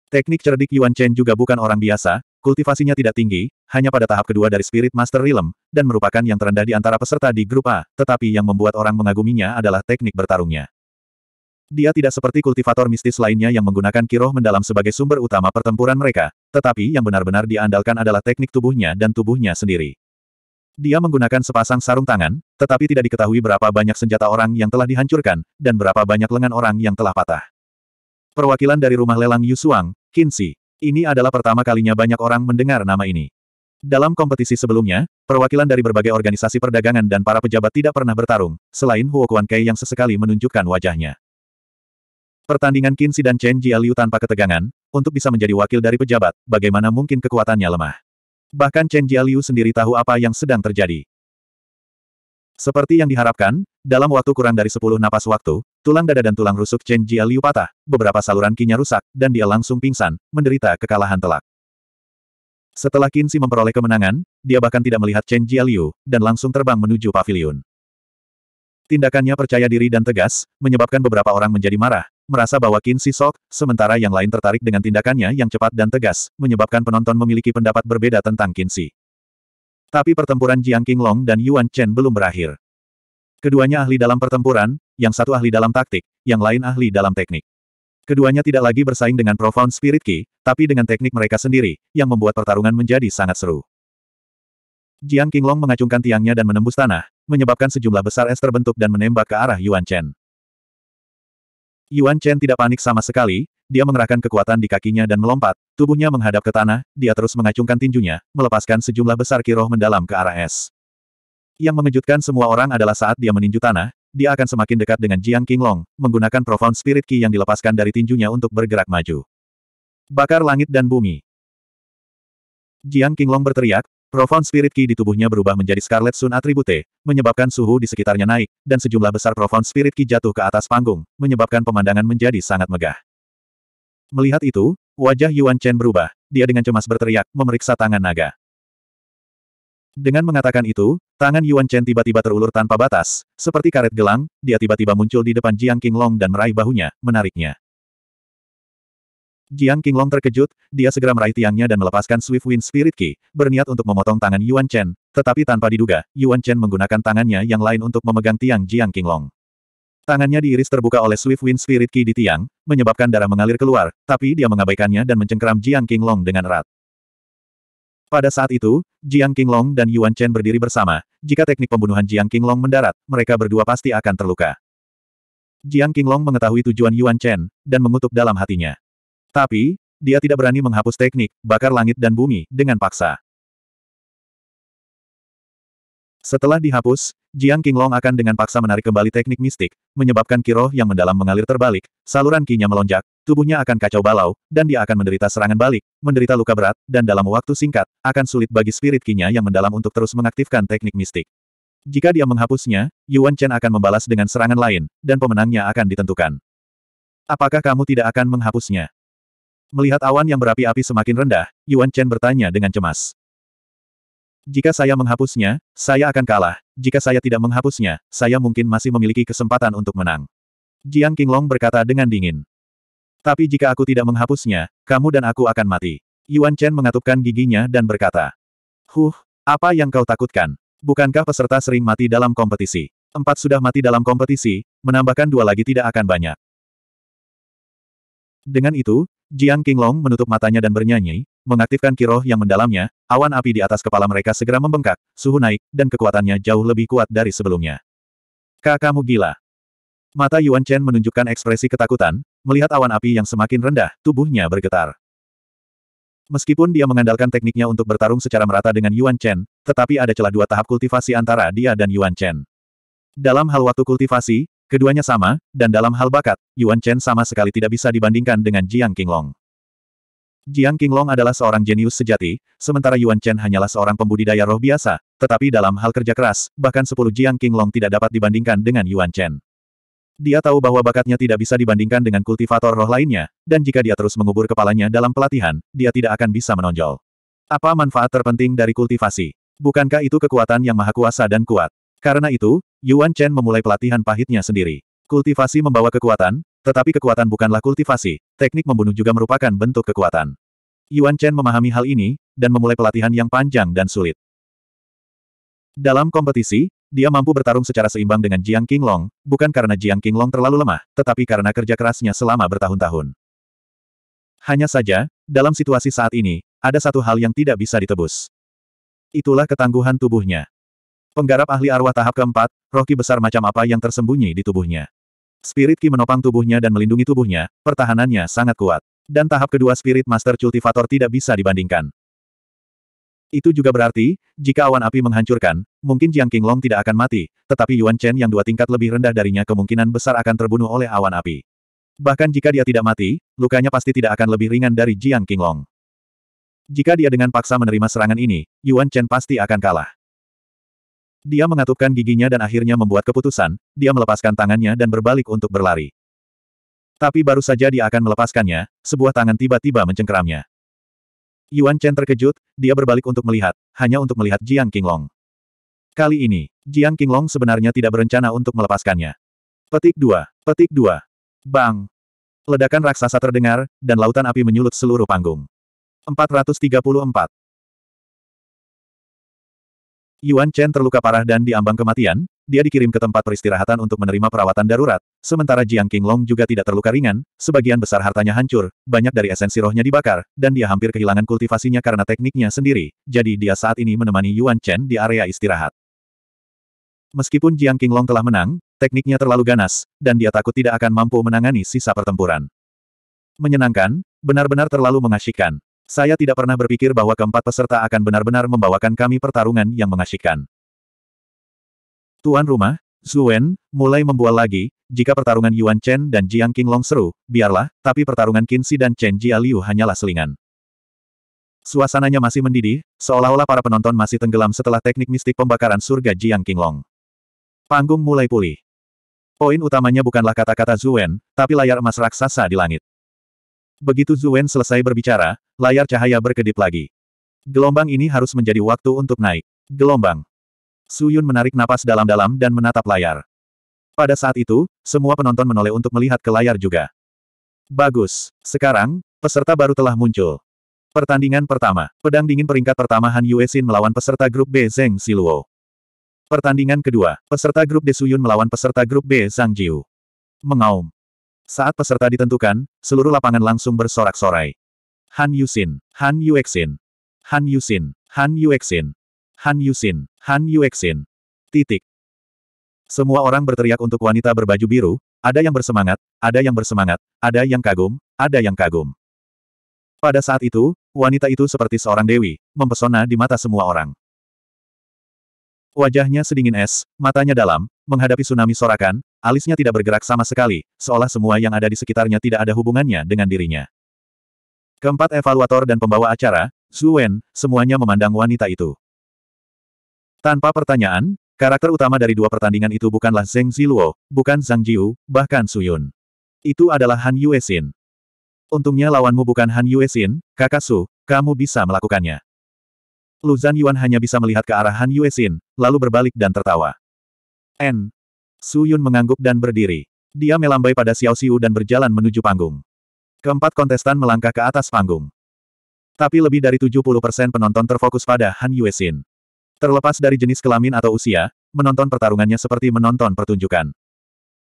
Teknik cerdik Yuan Chen juga bukan orang biasa, kultivasinya tidak tinggi, hanya pada tahap kedua dari Spirit Master Realm, dan merupakan yang terendah di antara peserta di grup A, tetapi yang membuat orang mengaguminya adalah teknik bertarungnya. Dia tidak seperti kultivator mistis lainnya yang menggunakan kiroh mendalam sebagai sumber utama pertempuran mereka, tetapi yang benar-benar diandalkan adalah teknik tubuhnya dan tubuhnya sendiri. Dia menggunakan sepasang sarung tangan, tetapi tidak diketahui berapa banyak senjata orang yang telah dihancurkan, dan berapa banyak lengan orang yang telah patah. Perwakilan dari rumah lelang Yusuang, Kinsi, Ini adalah pertama kalinya banyak orang mendengar nama ini. Dalam kompetisi sebelumnya, perwakilan dari berbagai organisasi perdagangan dan para pejabat tidak pernah bertarung, selain Huo Kuan Kei yang sesekali menunjukkan wajahnya. Pertandingan Kinsi dan Chen Jialiu tanpa ketegangan, untuk bisa menjadi wakil dari pejabat, bagaimana mungkin kekuatannya lemah. Bahkan Chen Jialiu sendiri tahu apa yang sedang terjadi. Seperti yang diharapkan, dalam waktu kurang dari 10 napas waktu, Tulang dada dan tulang rusuk Chen Jia Liu patah, beberapa saluran kinya rusak, dan dia langsung pingsan, menderita kekalahan telak. Setelah Qin Shi memperoleh kemenangan, dia bahkan tidak melihat Chen Jia Liu, dan langsung terbang menuju pavilion. Tindakannya percaya diri dan tegas, menyebabkan beberapa orang menjadi marah, merasa bahwa Qin Shi sok, sementara yang lain tertarik dengan tindakannya yang cepat dan tegas, menyebabkan penonton memiliki pendapat berbeda tentang Qin Shi. Tapi pertempuran Jiang Qinglong dan Yuan Chen belum berakhir. Keduanya ahli dalam pertempuran, yang satu ahli dalam taktik, yang lain ahli dalam teknik. Keduanya tidak lagi bersaing dengan Profound Spirit key, tapi dengan teknik mereka sendiri, yang membuat pertarungan menjadi sangat seru. Jiang Qinglong mengacungkan tiangnya dan menembus tanah, menyebabkan sejumlah besar es terbentuk dan menembak ke arah Yuan Chen. Yuan Chen tidak panik sama sekali, dia mengerahkan kekuatan di kakinya dan melompat, tubuhnya menghadap ke tanah, dia terus mengacungkan tinjunya, melepaskan sejumlah besar kiroh mendalam ke arah es. Yang mengejutkan semua orang adalah saat dia meninju tanah, dia akan semakin dekat dengan Jiang Qinglong, menggunakan Profound Spirit Ki yang dilepaskan dari tinjunya untuk bergerak maju. Bakar langit dan bumi. Jiang Qinglong berteriak, Profound Spirit Ki di tubuhnya berubah menjadi Scarlet Sun Attribute, menyebabkan suhu di sekitarnya naik, dan sejumlah besar Profound Spirit Ki jatuh ke atas panggung, menyebabkan pemandangan menjadi sangat megah. Melihat itu, wajah Yuan Chen berubah. Dia dengan cemas berteriak, memeriksa tangan naga. Dengan mengatakan itu, tangan Yuan Chen tiba-tiba terulur tanpa batas, seperti karet gelang, dia tiba-tiba muncul di depan Jiang Qinglong dan meraih bahunya, menariknya. Jiang Qinglong terkejut, dia segera meraih tiangnya dan melepaskan Swift Wind Spirit Key, berniat untuk memotong tangan Yuan Chen, tetapi tanpa diduga, Yuan Chen menggunakan tangannya yang lain untuk memegang tiang Jiang Qinglong. Tangannya diiris terbuka oleh Swift Wind Spirit Key di tiang, menyebabkan darah mengalir keluar, tapi dia mengabaikannya dan mencengkeram Jiang Qinglong dengan erat. Pada saat itu, Jiang Qinglong dan Yuan Chen berdiri bersama. Jika teknik pembunuhan Jiang Qinglong mendarat, mereka berdua pasti akan terluka. Jiang Qinglong mengetahui tujuan Yuan Chen, dan mengutuk dalam hatinya. Tapi, dia tidak berani menghapus teknik, bakar langit dan bumi, dengan paksa. Setelah dihapus, Jiang Qinglong akan dengan paksa menarik kembali teknik mistik, menyebabkan kiroh yang mendalam mengalir terbalik, saluran kinya melonjak, tubuhnya akan kacau balau, dan dia akan menderita serangan balik, menderita luka berat, dan dalam waktu singkat, akan sulit bagi spirit kinya yang mendalam untuk terus mengaktifkan teknik mistik. Jika dia menghapusnya, Yuan Chen akan membalas dengan serangan lain, dan pemenangnya akan ditentukan. Apakah kamu tidak akan menghapusnya? Melihat awan yang berapi-api semakin rendah, Yuan Chen bertanya dengan cemas. Jika saya menghapusnya, saya akan kalah. Jika saya tidak menghapusnya, saya mungkin masih memiliki kesempatan untuk menang. Jiang Qinglong berkata dengan dingin. Tapi jika aku tidak menghapusnya, kamu dan aku akan mati. Yuan Chen mengatupkan giginya dan berkata. Huh, apa yang kau takutkan? Bukankah peserta sering mati dalam kompetisi? Empat sudah mati dalam kompetisi, menambahkan dua lagi tidak akan banyak. Dengan itu, Jiang Qinglong menutup matanya dan bernyanyi, mengaktifkan kiroh yang mendalamnya, awan api di atas kepala mereka segera membengkak, suhu naik, dan kekuatannya jauh lebih kuat dari sebelumnya. Kakakmu gila. Mata Yuan Chen menunjukkan ekspresi ketakutan, melihat awan api yang semakin rendah, tubuhnya bergetar. Meskipun dia mengandalkan tekniknya untuk bertarung secara merata dengan Yuan Chen, tetapi ada celah dua tahap kultivasi antara dia dan Yuan Chen. Dalam hal waktu kultivasi, keduanya sama, dan dalam hal bakat, Yuan Chen sama sekali tidak bisa dibandingkan dengan Jiang Qinglong. Jiang Qinglong adalah seorang jenius sejati, sementara Yuan Chen hanyalah seorang pembudidaya roh biasa, tetapi dalam hal kerja keras, bahkan sepuluh Jiang Qinglong tidak dapat dibandingkan dengan Yuan Chen. Dia tahu bahwa bakatnya tidak bisa dibandingkan dengan kultivator roh lainnya, dan jika dia terus mengubur kepalanya dalam pelatihan, dia tidak akan bisa menonjol. Apa manfaat terpenting dari kultivasi? Bukankah itu kekuatan yang maha kuasa dan kuat? Karena itu, Yuan Chen memulai pelatihan pahitnya sendiri. Kultivasi membawa kekuatan, tetapi kekuatan bukanlah kultivasi, teknik membunuh juga merupakan bentuk kekuatan. Yuan Chen memahami hal ini, dan memulai pelatihan yang panjang dan sulit. Dalam kompetisi, dia mampu bertarung secara seimbang dengan Jiang Qinglong, bukan karena Jiang Qinglong terlalu lemah, tetapi karena kerja kerasnya selama bertahun-tahun. Hanya saja, dalam situasi saat ini, ada satu hal yang tidak bisa ditebus. Itulah ketangguhan tubuhnya. Penggarap ahli arwah tahap keempat, roki besar macam apa yang tersembunyi di tubuhnya. Spirit Ki menopang tubuhnya dan melindungi tubuhnya, pertahanannya sangat kuat. Dan tahap kedua Spirit Master Cultivator tidak bisa dibandingkan. Itu juga berarti, jika awan api menghancurkan, mungkin Jiang Qinglong tidak akan mati, tetapi Yuan Chen yang dua tingkat lebih rendah darinya kemungkinan besar akan terbunuh oleh awan api. Bahkan jika dia tidak mati, lukanya pasti tidak akan lebih ringan dari Jiang Qinglong. Jika dia dengan paksa menerima serangan ini, Yuan Chen pasti akan kalah. Dia mengatupkan giginya dan akhirnya membuat keputusan, dia melepaskan tangannya dan berbalik untuk berlari. Tapi baru saja dia akan melepaskannya, sebuah tangan tiba-tiba mencengkeramnya. Yuan Chen terkejut, dia berbalik untuk melihat, hanya untuk melihat Jiang Qinglong. Kali ini, Jiang Qinglong sebenarnya tidak berencana untuk melepaskannya. Petik dua, petik dua, Bang! Ledakan raksasa terdengar, dan lautan api menyulut seluruh panggung. 434. Yuan Chen terluka parah dan diambang kematian, dia dikirim ke tempat peristirahatan untuk menerima perawatan darurat, sementara Jiang Qinglong juga tidak terluka ringan, sebagian besar hartanya hancur, banyak dari esensi rohnya dibakar, dan dia hampir kehilangan kultivasinya karena tekniknya sendiri, jadi dia saat ini menemani Yuan Chen di area istirahat. Meskipun Jiang Qinglong telah menang, tekniknya terlalu ganas, dan dia takut tidak akan mampu menangani sisa pertempuran. Menyenangkan, benar-benar terlalu mengasyikan. Saya tidak pernah berpikir bahwa keempat peserta akan benar-benar membawakan kami pertarungan yang mengasyikkan. Tuan rumah, Zuwen, mulai membual lagi, jika pertarungan Yuan Chen dan Jiang Qinglong seru, biarlah, tapi pertarungan Qin Shi dan Chen Jia Liu hanyalah selingan. Suasananya masih mendidih, seolah-olah para penonton masih tenggelam setelah teknik mistik pembakaran surga Jiang Qinglong. Panggung mulai pulih. Poin utamanya bukanlah kata-kata Zuwen, tapi layar emas raksasa di langit. Begitu Zuen selesai berbicara, layar cahaya berkedip lagi. Gelombang ini harus menjadi waktu untuk naik. Gelombang. Suyun menarik napas dalam-dalam dan menatap layar. Pada saat itu, semua penonton menoleh untuk melihat ke layar juga. Bagus. Sekarang, peserta baru telah muncul. Pertandingan pertama. Pedang dingin peringkat pertama Han Yuesin melawan peserta grup B Zeng Siluo. Pertandingan kedua. Peserta grup D Suyun melawan peserta grup B Zhang Jiu. Mengaum. Saat peserta ditentukan, seluruh lapangan langsung bersorak-sorai. Han Yuxin, Han Yuexin, Han Yuxin, Han Yuexin, Han Yuxin, Han Yuexin. Titik. Semua orang berteriak untuk wanita berbaju biru, ada yang bersemangat, ada yang bersemangat, ada yang kagum, ada yang kagum. Pada saat itu, wanita itu seperti seorang dewi, mempesona di mata semua orang. Wajahnya sedingin es, matanya dalam, menghadapi tsunami sorakan, Alisnya tidak bergerak sama sekali, seolah semua yang ada di sekitarnya tidak ada hubungannya dengan dirinya. Keempat evaluator dan pembawa acara, Wen, semuanya memandang wanita itu. Tanpa pertanyaan, karakter utama dari dua pertandingan itu bukanlah Zheng Ziluo, bukan Zhang Jiu, bahkan Su Yun. Itu adalah Han Yuesin. Untungnya lawanmu bukan Han Yuesin, kakak Su, kamu bisa melakukannya. Lu Zhan Yuan hanya bisa melihat ke arah Han Yuesin, lalu berbalik dan tertawa. N, Su Yun mengangguk dan berdiri. Dia melambai pada Xiao Xiu dan berjalan menuju panggung. Keempat kontestan melangkah ke atas panggung. Tapi lebih dari 70% penonton terfokus pada Han Yue Yuexin. Terlepas dari jenis kelamin atau usia, menonton pertarungannya seperti menonton pertunjukan.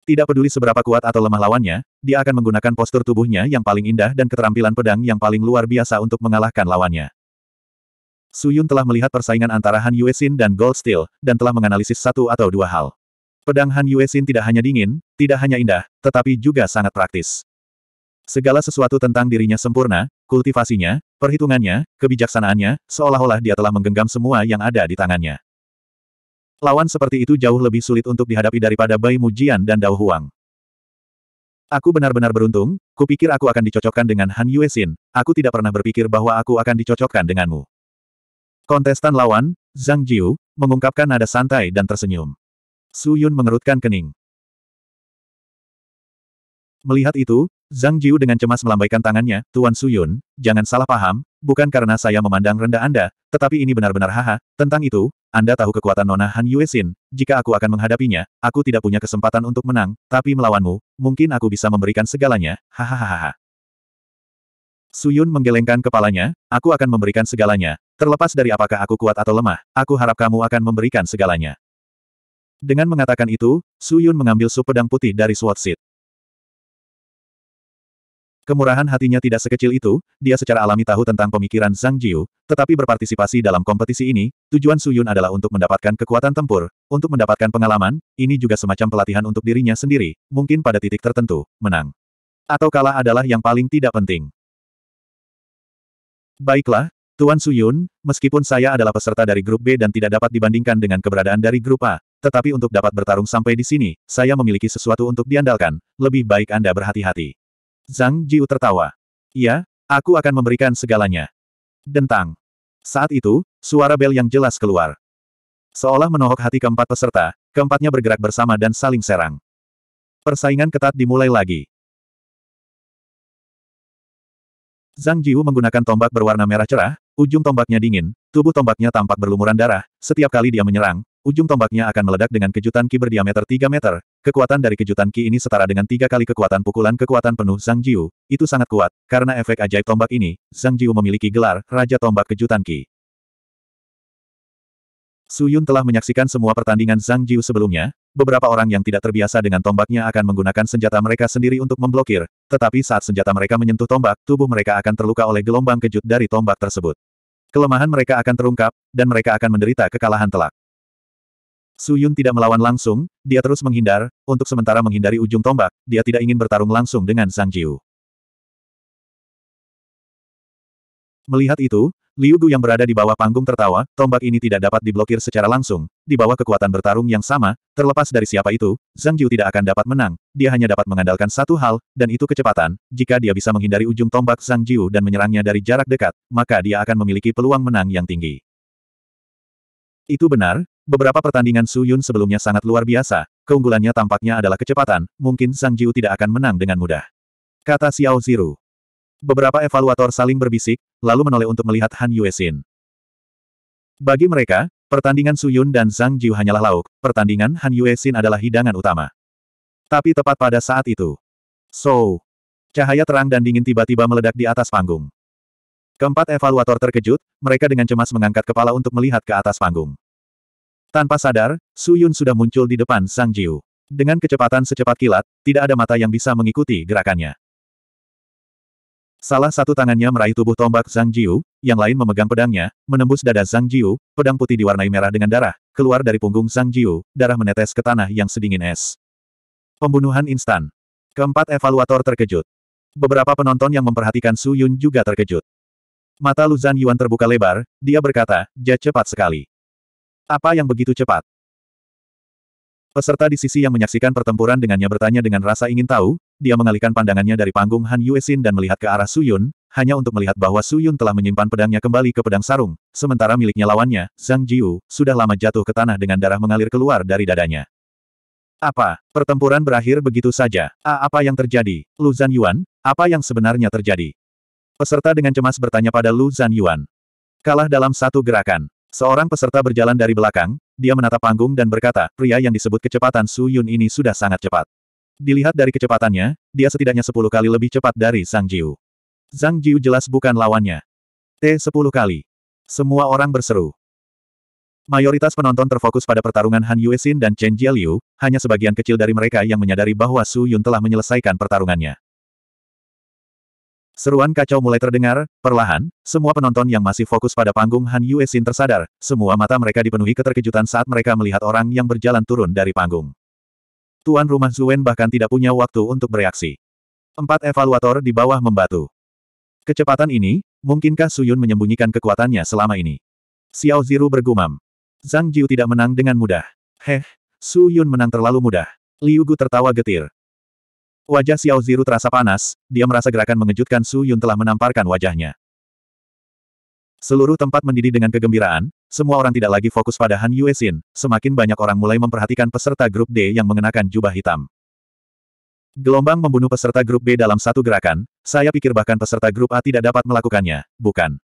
Tidak peduli seberapa kuat atau lemah lawannya, dia akan menggunakan postur tubuhnya yang paling indah dan keterampilan pedang yang paling luar biasa untuk mengalahkan lawannya. Suyun telah melihat persaingan antara Han Yuexin dan Gold Steel, dan telah menganalisis satu atau dua hal. Pedang Han Yuesin tidak hanya dingin, tidak hanya indah, tetapi juga sangat praktis. Segala sesuatu tentang dirinya sempurna, kultivasinya, perhitungannya, kebijaksanaannya, seolah-olah dia telah menggenggam semua yang ada di tangannya. Lawan seperti itu jauh lebih sulit untuk dihadapi daripada Bai Mujian dan Dao Huang. Aku benar-benar beruntung, kupikir aku akan dicocokkan dengan Han Yuesin, aku tidak pernah berpikir bahwa aku akan dicocokkan denganmu. Kontestan lawan, Zhang Jiu, mengungkapkan nada santai dan tersenyum. Su Yun mengerutkan kening. Melihat itu, Zhang Jiu dengan cemas melambaikan tangannya, Tuan Su Yun, jangan salah paham, bukan karena saya memandang rendah Anda, tetapi ini benar-benar haha, tentang itu, Anda tahu kekuatan Nona Han Yue Xin, jika aku akan menghadapinya, aku tidak punya kesempatan untuk menang, tapi melawanmu, mungkin aku bisa memberikan segalanya, hahaha. Su Yun menggelengkan kepalanya, aku akan memberikan segalanya, terlepas dari apakah aku kuat atau lemah, aku harap kamu akan memberikan segalanya. Dengan mengatakan itu, Su Yun mengambil sup pedang putih dari Sword Seed. Kemurahan hatinya tidak sekecil itu, dia secara alami tahu tentang pemikiran Zhang Jiu, tetapi berpartisipasi dalam kompetisi ini, tujuan Su Yun adalah untuk mendapatkan kekuatan tempur, untuk mendapatkan pengalaman, ini juga semacam pelatihan untuk dirinya sendiri, mungkin pada titik tertentu, menang. Atau kalah adalah yang paling tidak penting. Baiklah, Tuan Su Yun, meskipun saya adalah peserta dari grup B dan tidak dapat dibandingkan dengan keberadaan dari grup A, tetapi untuk dapat bertarung sampai di sini, saya memiliki sesuatu untuk diandalkan, lebih baik Anda berhati-hati. Zhang Jiu tertawa. Iya, aku akan memberikan segalanya. Dentang. Saat itu, suara bel yang jelas keluar. Seolah menohok hati keempat peserta, keempatnya bergerak bersama dan saling serang. Persaingan ketat dimulai lagi. Zhang Jiu menggunakan tombak berwarna merah cerah, ujung tombaknya dingin, tubuh tombaknya tampak berlumuran darah, setiap kali dia menyerang, ujung tombaknya akan meledak dengan kejutan ki berdiameter 3 meter, kekuatan dari kejutan ki ini setara dengan tiga kali kekuatan pukulan kekuatan penuh Zhang Jiu, itu sangat kuat, karena efek ajaib tombak ini, Zhang Jiu memiliki gelar Raja Tombak Kejutan Ki. Su Yun telah menyaksikan semua pertandingan Zhang Jiu sebelumnya, beberapa orang yang tidak terbiasa dengan tombaknya akan menggunakan senjata mereka sendiri untuk memblokir, tetapi saat senjata mereka menyentuh tombak, tubuh mereka akan terluka oleh gelombang kejut dari tombak tersebut. Kelemahan mereka akan terungkap, dan mereka akan menderita kekalahan telak. Su Yun tidak melawan langsung, dia terus menghindar, untuk sementara menghindari ujung tombak, dia tidak ingin bertarung langsung dengan Sang Jiu. Melihat itu, Liu Gu yang berada di bawah panggung tertawa, tombak ini tidak dapat diblokir secara langsung, di bawah kekuatan bertarung yang sama, terlepas dari siapa itu, Zhang Jiu tidak akan dapat menang, dia hanya dapat mengandalkan satu hal, dan itu kecepatan, jika dia bisa menghindari ujung tombak Zhang Jiu dan menyerangnya dari jarak dekat, maka dia akan memiliki peluang menang yang tinggi. Itu benar, Beberapa pertandingan Su Yun sebelumnya sangat luar biasa, keunggulannya tampaknya adalah kecepatan, mungkin Zhang Jiu tidak akan menang dengan mudah. Kata Xiao Ziru. Beberapa evaluator saling berbisik, lalu menoleh untuk melihat Han Yuesin. Bagi mereka, pertandingan Su Yun dan Zhang Jiu hanyalah lauk, pertandingan Han Yuesin adalah hidangan utama. Tapi tepat pada saat itu. So, cahaya terang dan dingin tiba-tiba meledak di atas panggung. Keempat evaluator terkejut, mereka dengan cemas mengangkat kepala untuk melihat ke atas panggung. Tanpa sadar, Su Yun sudah muncul di depan Sang Jiu. Dengan kecepatan secepat kilat, tidak ada mata yang bisa mengikuti gerakannya. Salah satu tangannya meraih tubuh tombak Zhang Jiu, yang lain memegang pedangnya, menembus dada Zhang Jiu, pedang putih diwarnai merah dengan darah, keluar dari punggung Zhang Jiu, darah menetes ke tanah yang sedingin es. Pembunuhan instan. Keempat evaluator terkejut. Beberapa penonton yang memperhatikan Su Yun juga terkejut. Mata Lu Zhan Yuan terbuka lebar, dia berkata, ja cepat sekali. Apa yang begitu cepat? Peserta di sisi yang menyaksikan pertempuran dengannya bertanya dengan rasa ingin tahu, dia mengalihkan pandangannya dari panggung Han Yuesin dan melihat ke arah Su Yun, hanya untuk melihat bahwa Su Yun telah menyimpan pedangnya kembali ke pedang sarung, sementara miliknya lawannya, Zhang Jiu, sudah lama jatuh ke tanah dengan darah mengalir keluar dari dadanya. Apa? Pertempuran berakhir begitu saja. A apa yang terjadi? Lu Zhan Yuan, apa yang sebenarnya terjadi? Peserta dengan cemas bertanya pada Lu Zhan Yuan. Kalah dalam satu gerakan. Seorang peserta berjalan dari belakang, dia menatap panggung dan berkata, pria yang disebut kecepatan Su Yun ini sudah sangat cepat. Dilihat dari kecepatannya, dia setidaknya sepuluh kali lebih cepat dari Zhang Jiu. Zhang Jiu jelas bukan lawannya. T sepuluh kali. Semua orang berseru. Mayoritas penonton terfokus pada pertarungan Han Yuexin dan Chen Jialiu. hanya sebagian kecil dari mereka yang menyadari bahwa Su Yun telah menyelesaikan pertarungannya. Seruan kacau mulai terdengar, perlahan, semua penonton yang masih fokus pada panggung Han Yuexin tersadar, semua mata mereka dipenuhi keterkejutan saat mereka melihat orang yang berjalan turun dari panggung. Tuan rumah Zuen bahkan tidak punya waktu untuk bereaksi. Empat evaluator di bawah membatu. Kecepatan ini, mungkinkah Suyun menyembunyikan kekuatannya selama ini? Xiao Ziru bergumam. Zhang Jiu tidak menang dengan mudah. Heh, Suyun menang terlalu mudah. Liu Gu tertawa getir. Wajah Xiao Ziru terasa panas, dia merasa gerakan mengejutkan Su Yun telah menamparkan wajahnya. Seluruh tempat mendidih dengan kegembiraan, semua orang tidak lagi fokus pada Han Yuesin, semakin banyak orang mulai memperhatikan peserta grup D yang mengenakan jubah hitam. Gelombang membunuh peserta grup B dalam satu gerakan, saya pikir bahkan peserta grup A tidak dapat melakukannya, bukan?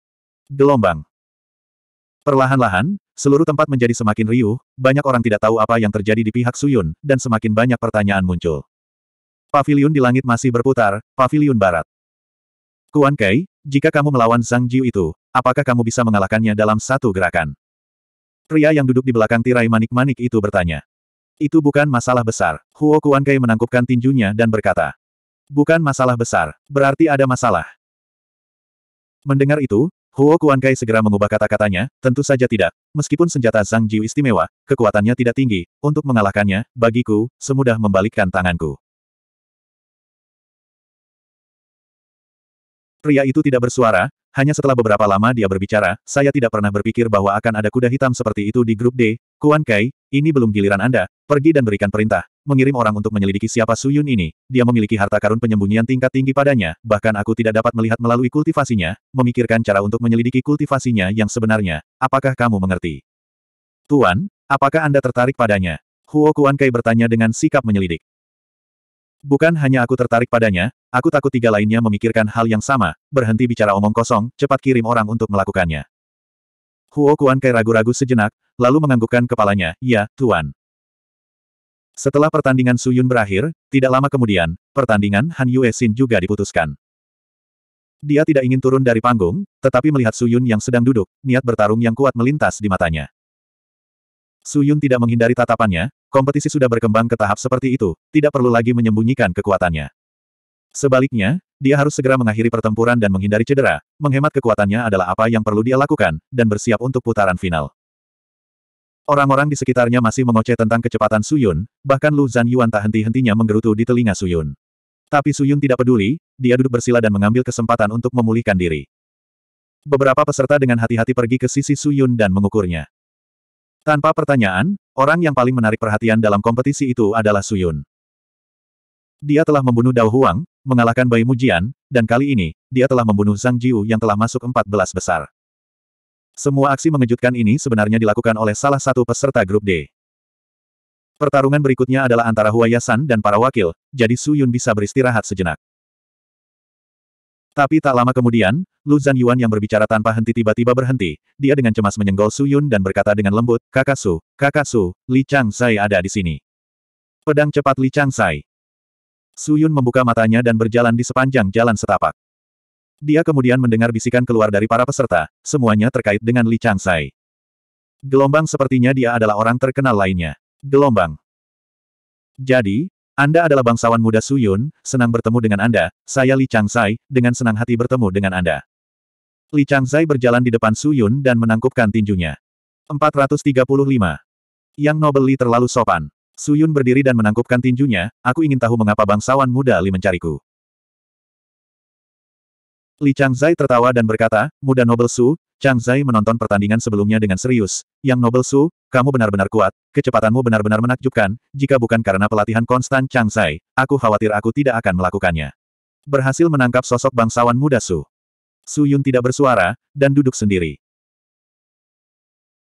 Gelombang. Perlahan-lahan, seluruh tempat menjadi semakin riuh, banyak orang tidak tahu apa yang terjadi di pihak Suyun, dan semakin banyak pertanyaan muncul. Paviliun di langit masih berputar, paviliun barat. Kuan Kai, jika kamu melawan Zhang Jiu itu, apakah kamu bisa mengalahkannya dalam satu gerakan? Pria yang duduk di belakang tirai manik-manik itu bertanya. Itu bukan masalah besar. Huo Kuan Kai menangkupkan tinjunya dan berkata. Bukan masalah besar, berarti ada masalah. Mendengar itu, Huo Kuan Kai segera mengubah kata-katanya, tentu saja tidak. Meskipun senjata Zhang Jiu istimewa, kekuatannya tidak tinggi. Untuk mengalahkannya, bagiku, semudah membalikkan tanganku. Pria itu tidak bersuara, hanya setelah beberapa lama dia berbicara, saya tidak pernah berpikir bahwa akan ada kuda hitam seperti itu di grup D, Kuan Kai, ini belum giliran Anda, pergi dan berikan perintah, mengirim orang untuk menyelidiki siapa Suyun ini, dia memiliki harta karun penyembunyian tingkat tinggi padanya, bahkan aku tidak dapat melihat melalui kultivasinya, memikirkan cara untuk menyelidiki kultivasinya yang sebenarnya, apakah kamu mengerti? Tuan, apakah Anda tertarik padanya? Huo Kuan Kai bertanya dengan sikap menyelidik. Bukan hanya aku tertarik padanya, aku takut tiga lainnya memikirkan hal yang sama, berhenti bicara omong kosong, cepat kirim orang untuk melakukannya. Huo Kuan Kai ragu-ragu sejenak, lalu menganggukkan kepalanya, ya, Tuan. Setelah pertandingan Su Yun berakhir, tidak lama kemudian, pertandingan Han Yue Xin juga diputuskan. Dia tidak ingin turun dari panggung, tetapi melihat Su Yun yang sedang duduk, niat bertarung yang kuat melintas di matanya. Su Yun tidak menghindari tatapannya, kompetisi sudah berkembang ke tahap seperti itu, tidak perlu lagi menyembunyikan kekuatannya. Sebaliknya, dia harus segera mengakhiri pertempuran dan menghindari cedera, menghemat kekuatannya adalah apa yang perlu dia lakukan, dan bersiap untuk putaran final. Orang-orang di sekitarnya masih mengoceh tentang kecepatan Suyun, bahkan Lu Zhan Yuan tak henti-hentinya menggerutu di telinga Suyun. Tapi Suyun tidak peduli, dia duduk bersila dan mengambil kesempatan untuk memulihkan diri. Beberapa peserta dengan hati-hati pergi ke sisi Suyun dan mengukurnya. Tanpa pertanyaan, orang yang paling menarik perhatian dalam kompetisi itu adalah Suyun. Dia telah membunuh Dao Huang, mengalahkan Bai Mujian, dan kali ini, dia telah membunuh Zhang Jiu yang telah masuk 14 besar. Semua aksi mengejutkan ini sebenarnya dilakukan oleh salah satu peserta grup D. Pertarungan berikutnya adalah antara Huayasan dan para wakil, jadi Suyun bisa beristirahat sejenak. Tapi tak lama kemudian, Lu Zan Yuan yang berbicara tanpa henti tiba-tiba berhenti. Dia dengan cemas menyenggol Su Yun dan berkata dengan lembut, Kakak Su, Kakak Su, Li Chang Sai ada di sini. Pedang cepat Li Chang Sai. Su Yun membuka matanya dan berjalan di sepanjang jalan setapak. Dia kemudian mendengar bisikan keluar dari para peserta, semuanya terkait dengan Li Chang Sai. Gelombang sepertinya dia adalah orang terkenal lainnya. Gelombang. Jadi, anda adalah bangsawan muda Suyun, senang bertemu dengan Anda, saya Li Changzai, dengan senang hati bertemu dengan Anda. Li Changzai berjalan di depan Suyun dan menangkupkan tinjunya. 435. Yang Nobel Li terlalu sopan. Suyun berdiri dan menangkupkan tinjunya, aku ingin tahu mengapa bangsawan muda Li mencariku. Li Changzai tertawa dan berkata, Muda Nobel Su, Changzai menonton pertandingan sebelumnya dengan serius. Yang Nobel Su, kamu benar-benar kuat, kecepatanmu benar-benar menakjubkan, jika bukan karena pelatihan konstan Changzai, aku khawatir aku tidak akan melakukannya. Berhasil menangkap sosok bangsawan muda Su. Su Yun tidak bersuara, dan duduk sendiri.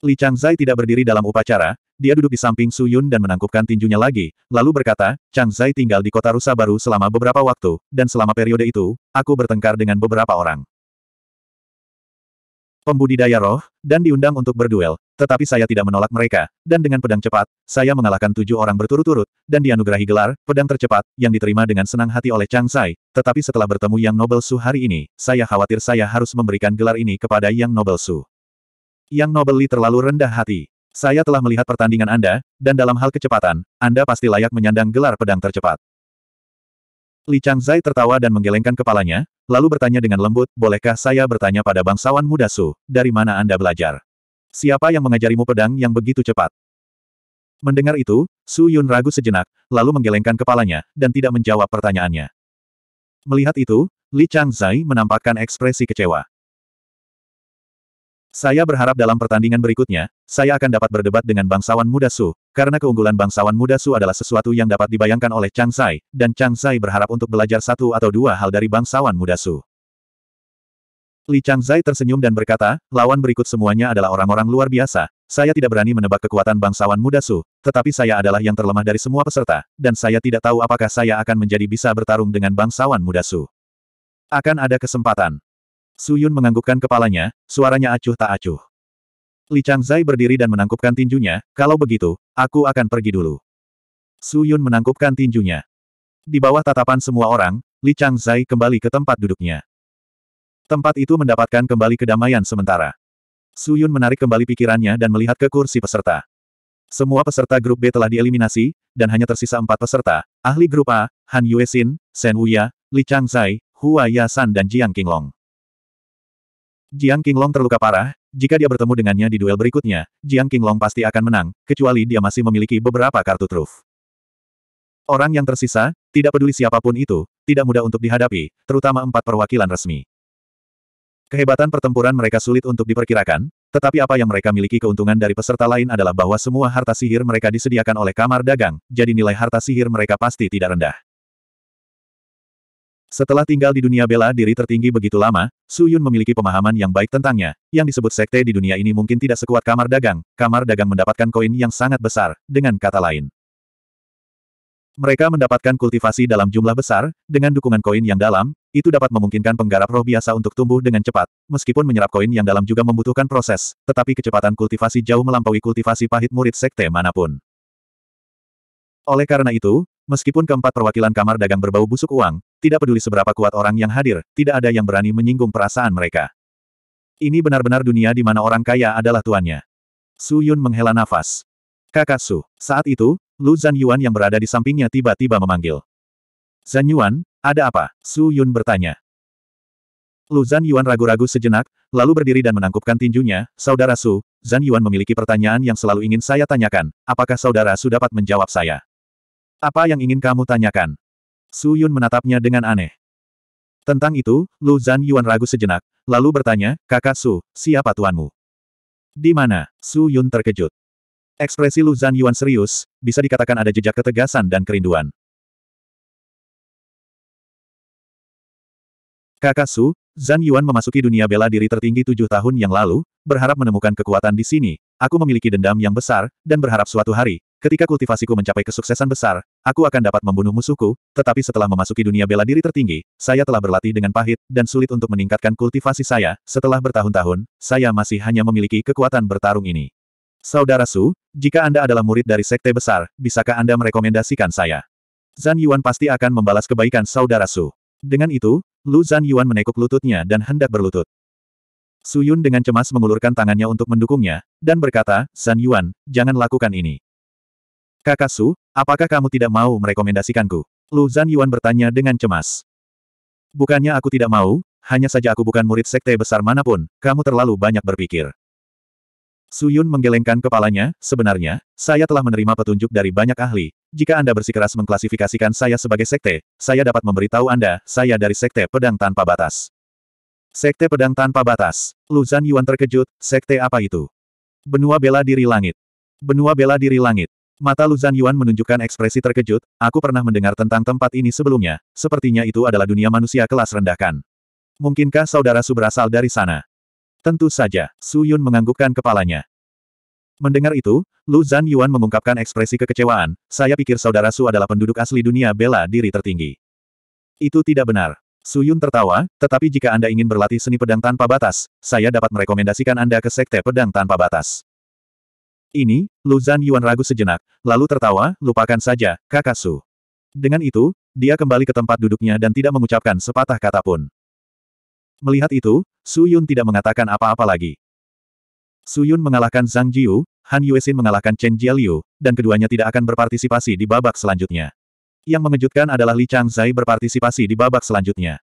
Li Changzai tidak berdiri dalam upacara, dia duduk di samping Su Yun dan menangkupkan tinjunya lagi, lalu berkata, Changzai tinggal di kota Rusa baru selama beberapa waktu, dan selama periode itu, aku bertengkar dengan beberapa orang. Pembudidaya roh, dan diundang untuk berduel, tetapi saya tidak menolak mereka, dan dengan pedang cepat, saya mengalahkan tujuh orang berturut-turut, dan dianugerahi gelar, pedang tercepat, yang diterima dengan senang hati oleh Chang Sai, tetapi setelah bertemu Yang Nobel Su hari ini, saya khawatir saya harus memberikan gelar ini kepada Yang Nobel Su. Yang Nobel terlalu rendah hati. Saya telah melihat pertandingan Anda, dan dalam hal kecepatan, Anda pasti layak menyandang gelar pedang tercepat. Li Changzai tertawa dan menggelengkan kepalanya, lalu bertanya dengan lembut, bolehkah saya bertanya pada bangsawan muda Su, dari mana Anda belajar? Siapa yang mengajarimu pedang yang begitu cepat? Mendengar itu, Su Yun ragu sejenak, lalu menggelengkan kepalanya, dan tidak menjawab pertanyaannya. Melihat itu, Li Changzai menampakkan ekspresi kecewa. Saya berharap dalam pertandingan berikutnya, saya akan dapat berdebat dengan bangsawan muda Su, karena keunggulan bangsawan muda Su adalah sesuatu yang dapat dibayangkan oleh Chang Sai, dan Chang Sai berharap untuk belajar satu atau dua hal dari bangsawan muda Su. Li Zai tersenyum dan berkata, lawan berikut semuanya adalah orang-orang luar biasa, saya tidak berani menebak kekuatan bangsawan muda Su, tetapi saya adalah yang terlemah dari semua peserta, dan saya tidak tahu apakah saya akan menjadi bisa bertarung dengan bangsawan muda Su. Akan ada kesempatan. Su Yun menganggukkan kepalanya, suaranya acuh tak acuh. Li Changzai berdiri dan menangkupkan tinjunya, kalau begitu, aku akan pergi dulu. Su Yun menangkupkan tinjunya. Di bawah tatapan semua orang, Li Changzai kembali ke tempat duduknya. Tempat itu mendapatkan kembali kedamaian sementara. Su Yun menarik kembali pikirannya dan melihat ke kursi peserta. Semua peserta grup B telah dieliminasi, dan hanya tersisa empat peserta, ahli grup A, Han Yuesin, Shen Wuya, Li Changzai, Hua Yasan dan Jiang Qinglong. Jiang Qinglong terluka parah, jika dia bertemu dengannya di duel berikutnya, Jiang Qinglong pasti akan menang, kecuali dia masih memiliki beberapa kartu truf. Orang yang tersisa, tidak peduli siapapun itu, tidak mudah untuk dihadapi, terutama empat perwakilan resmi. Kehebatan pertempuran mereka sulit untuk diperkirakan, tetapi apa yang mereka miliki keuntungan dari peserta lain adalah bahwa semua harta sihir mereka disediakan oleh kamar dagang, jadi nilai harta sihir mereka pasti tidak rendah. Setelah tinggal di dunia bela diri tertinggi begitu lama, Su Yun memiliki pemahaman yang baik tentangnya. Yang disebut sekte di dunia ini mungkin tidak sekuat kamar dagang. Kamar dagang mendapatkan koin yang sangat besar, dengan kata lain. Mereka mendapatkan kultivasi dalam jumlah besar, dengan dukungan koin yang dalam, itu dapat memungkinkan penggarap roh biasa untuk tumbuh dengan cepat. Meskipun menyerap koin yang dalam juga membutuhkan proses, tetapi kecepatan kultivasi jauh melampaui kultivasi pahit murid sekte manapun. Oleh karena itu, Meskipun keempat perwakilan kamar dagang berbau busuk uang, tidak peduli seberapa kuat orang yang hadir, tidak ada yang berani menyinggung perasaan mereka. Ini benar-benar dunia di mana orang kaya adalah tuannya. Su Yun menghela nafas. Kakak Su, saat itu, Lu Zan Yuan yang berada di sampingnya tiba-tiba memanggil. Zan Yuan, ada apa? Su Yun bertanya. Lu Zan Yuan ragu-ragu sejenak, lalu berdiri dan menangkupkan tinjunya, Saudara Su, Zan Yuan memiliki pertanyaan yang selalu ingin saya tanyakan, apakah saudara Su dapat menjawab saya? Apa yang ingin kamu tanyakan? Su Yun menatapnya dengan aneh. Tentang itu, Lu Zan Yuan ragu sejenak, lalu bertanya, kakak Su, siapa tuanmu? Di mana? Su Yun terkejut. Ekspresi Lu Zan Yuan serius, bisa dikatakan ada jejak ketegasan dan kerinduan. Kakak Su, Zan Yuan memasuki dunia bela diri tertinggi tujuh tahun yang lalu, berharap menemukan kekuatan di sini, aku memiliki dendam yang besar, dan berharap suatu hari, Ketika kultivasiku mencapai kesuksesan besar, aku akan dapat membunuh musuhku, tetapi setelah memasuki dunia bela diri tertinggi, saya telah berlatih dengan pahit, dan sulit untuk meningkatkan kultivasi saya, setelah bertahun-tahun, saya masih hanya memiliki kekuatan bertarung ini. Saudara Su, jika Anda adalah murid dari sekte besar, bisakah Anda merekomendasikan saya? Zan Yuan pasti akan membalas kebaikan Saudara Su. Dengan itu, Lu Zan Yuan menekuk lututnya dan hendak berlutut. Su Yun dengan cemas mengulurkan tangannya untuk mendukungnya, dan berkata, Zan Yuan, jangan lakukan ini. Kakak Su, apakah kamu tidak mau merekomendasikanku? Lu Zan Yuan bertanya dengan cemas. Bukannya aku tidak mau, hanya saja aku bukan murid sekte besar manapun, kamu terlalu banyak berpikir. Su Yun menggelengkan kepalanya, sebenarnya, saya telah menerima petunjuk dari banyak ahli. Jika Anda bersikeras mengklasifikasikan saya sebagai sekte, saya dapat memberitahu Anda, saya dari sekte pedang tanpa batas. Sekte pedang tanpa batas. Lu Zan Yuan terkejut, sekte apa itu? Benua bela diri langit. Benua bela diri langit. Mata Luzan Yuan menunjukkan ekspresi terkejut, aku pernah mendengar tentang tempat ini sebelumnya, sepertinya itu adalah dunia manusia kelas rendahkan. Mungkinkah saudara Su berasal dari sana? Tentu saja, Su Yun menganggukkan kepalanya. Mendengar itu, Lu Zan Yuan mengungkapkan ekspresi kekecewaan, saya pikir saudara Su adalah penduduk asli dunia bela diri tertinggi. Itu tidak benar. Su Yun tertawa, tetapi jika Anda ingin berlatih seni pedang tanpa batas, saya dapat merekomendasikan Anda ke Sekte Pedang Tanpa Batas. Ini, Lu Zan Yuan ragu sejenak, lalu tertawa, lupakan saja, kakak Su. Dengan itu, dia kembali ke tempat duduknya dan tidak mengucapkan sepatah kata pun. Melihat itu, Su Yun tidak mengatakan apa-apa lagi. Su Yun mengalahkan Zhang Jiu, Han Yuexin mengalahkan Chen Jialiu, dan keduanya tidak akan berpartisipasi di babak selanjutnya. Yang mengejutkan adalah Li Chang Zai berpartisipasi di babak selanjutnya.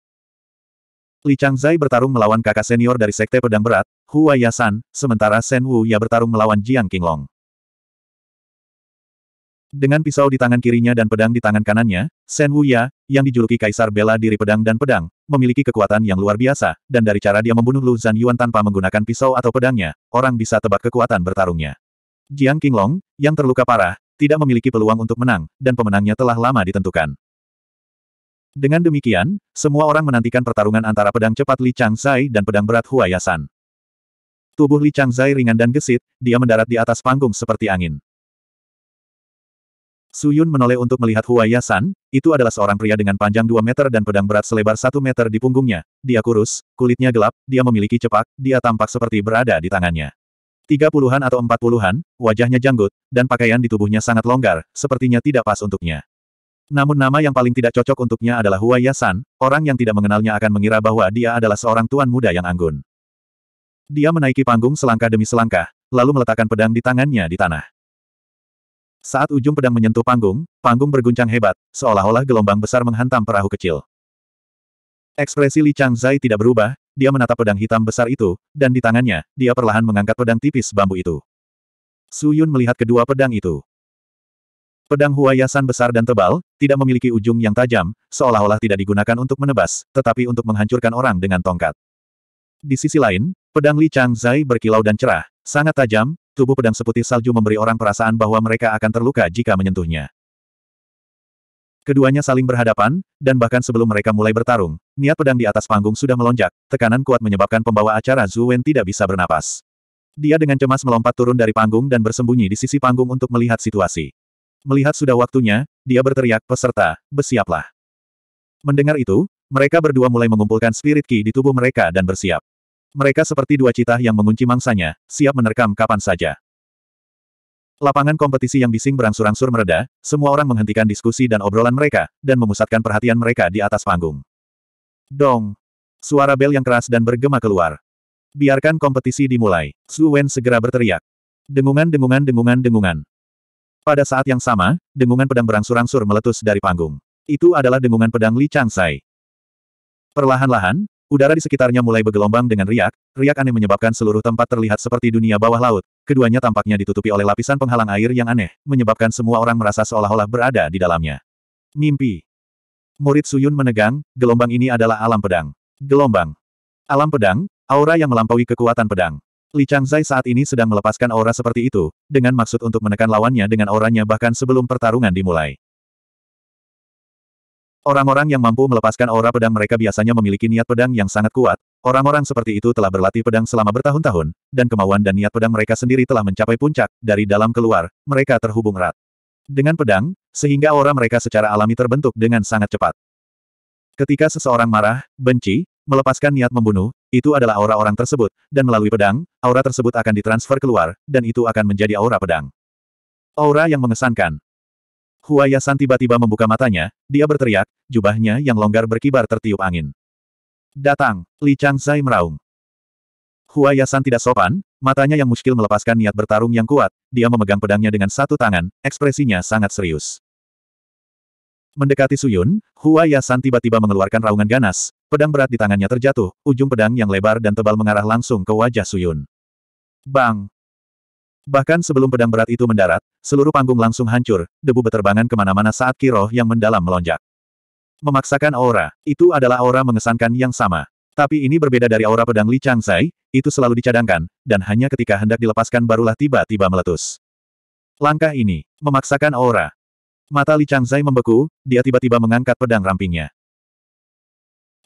Li Changzai bertarung melawan kakak senior dari Sekte Pedang Berat, Hua Yasan, sementara Shen Wu Ya bertarung melawan Jiang Qinglong. Dengan pisau di tangan kirinya dan pedang di tangan kanannya, Shen Wu Ya, yang dijuluki Kaisar Bela Diri Pedang dan Pedang, memiliki kekuatan yang luar biasa, dan dari cara dia membunuh Lu Zan Yuan tanpa menggunakan pisau atau pedangnya, orang bisa tebak kekuatan bertarungnya. Jiang Qinglong, yang terluka parah, tidak memiliki peluang untuk menang, dan pemenangnya telah lama ditentukan. Dengan demikian, semua orang menantikan pertarungan antara pedang cepat Li Changzai dan pedang berat Hua Tubuh Li Changzai ringan dan gesit, dia mendarat di atas panggung seperti angin. Su Yun menoleh untuk melihat Hua itu adalah seorang pria dengan panjang 2 meter dan pedang berat selebar 1 meter di punggungnya. Dia kurus, kulitnya gelap, dia memiliki cepak, dia tampak seperti berada di tangannya. Tiga puluhan atau empat puluhan, wajahnya janggut, dan pakaian di tubuhnya sangat longgar, sepertinya tidak pas untuknya. Namun nama yang paling tidak cocok untuknya adalah Hua Yasan, orang yang tidak mengenalnya akan mengira bahwa dia adalah seorang tuan muda yang anggun. Dia menaiki panggung selangkah demi selangkah, lalu meletakkan pedang di tangannya di tanah. Saat ujung pedang menyentuh panggung, panggung berguncang hebat, seolah-olah gelombang besar menghantam perahu kecil. Ekspresi Li Changzai tidak berubah, dia menatap pedang hitam besar itu, dan di tangannya, dia perlahan mengangkat pedang tipis bambu itu. Su Yun melihat kedua pedang itu. Pedang Huayasan besar dan tebal, tidak memiliki ujung yang tajam, seolah-olah tidak digunakan untuk menebas, tetapi untuk menghancurkan orang dengan tongkat. Di sisi lain, pedang Li Chang Zai berkilau dan cerah, sangat tajam, tubuh pedang seputih salju memberi orang perasaan bahwa mereka akan terluka jika menyentuhnya. Keduanya saling berhadapan, dan bahkan sebelum mereka mulai bertarung, niat pedang di atas panggung sudah melonjak, tekanan kuat menyebabkan pembawa acara Zhu Wen tidak bisa bernapas. Dia dengan cemas melompat turun dari panggung dan bersembunyi di sisi panggung untuk melihat situasi. Melihat sudah waktunya, dia berteriak, peserta, bersiaplah. Mendengar itu, mereka berdua mulai mengumpulkan spirit ki di tubuh mereka dan bersiap. Mereka seperti dua cita yang mengunci mangsanya, siap menerkam kapan saja. Lapangan kompetisi yang bising berangsur-angsur mereda, semua orang menghentikan diskusi dan obrolan mereka, dan memusatkan perhatian mereka di atas panggung. Dong! Suara bel yang keras dan bergema keluar. Biarkan kompetisi dimulai. Su Wen segera berteriak. Dengungan dengungan dengungan dengungan. Pada saat yang sama, dengungan pedang berangsur-angsur meletus dari panggung. Itu adalah dengungan pedang Li Changsai. Perlahan-lahan, udara di sekitarnya mulai bergelombang dengan riak, riak aneh menyebabkan seluruh tempat terlihat seperti dunia bawah laut, keduanya tampaknya ditutupi oleh lapisan penghalang air yang aneh, menyebabkan semua orang merasa seolah-olah berada di dalamnya. Mimpi. Murid Suyun menegang, gelombang ini adalah alam pedang. Gelombang. Alam pedang, aura yang melampaui kekuatan pedang. Li Changzai saat ini sedang melepaskan aura seperti itu, dengan maksud untuk menekan lawannya dengan auranya bahkan sebelum pertarungan dimulai. Orang-orang yang mampu melepaskan aura pedang mereka biasanya memiliki niat pedang yang sangat kuat, orang-orang seperti itu telah berlatih pedang selama bertahun-tahun, dan kemauan dan niat pedang mereka sendiri telah mencapai puncak, dari dalam keluar, mereka terhubung erat. Dengan pedang, sehingga aura mereka secara alami terbentuk dengan sangat cepat. Ketika seseorang marah, benci, melepaskan niat membunuh, itu adalah aura orang tersebut, dan melalui pedang, aura tersebut akan ditransfer keluar, dan itu akan menjadi aura pedang. Aura yang mengesankan. Huayasan tiba-tiba membuka matanya, dia berteriak, jubahnya yang longgar berkibar tertiup angin. Datang, Li Changzai meraung. Huayasan tidak sopan, matanya yang muskil melepaskan niat bertarung yang kuat, dia memegang pedangnya dengan satu tangan, ekspresinya sangat serius. Mendekati Suyun, Hua Yasan tiba-tiba mengeluarkan raungan ganas, pedang berat di tangannya terjatuh, ujung pedang yang lebar dan tebal mengarah langsung ke wajah Suyun. Bang! Bahkan sebelum pedang berat itu mendarat, seluruh panggung langsung hancur, debu beterbangan kemana-mana saat Kiroh yang mendalam melonjak. Memaksakan aura, itu adalah aura mengesankan yang sama. Tapi ini berbeda dari aura pedang Li Chang Changzai, itu selalu dicadangkan, dan hanya ketika hendak dilepaskan barulah tiba-tiba meletus. Langkah ini, memaksakan aura, Mata Li Changzai membeku, dia tiba-tiba mengangkat pedang rampingnya.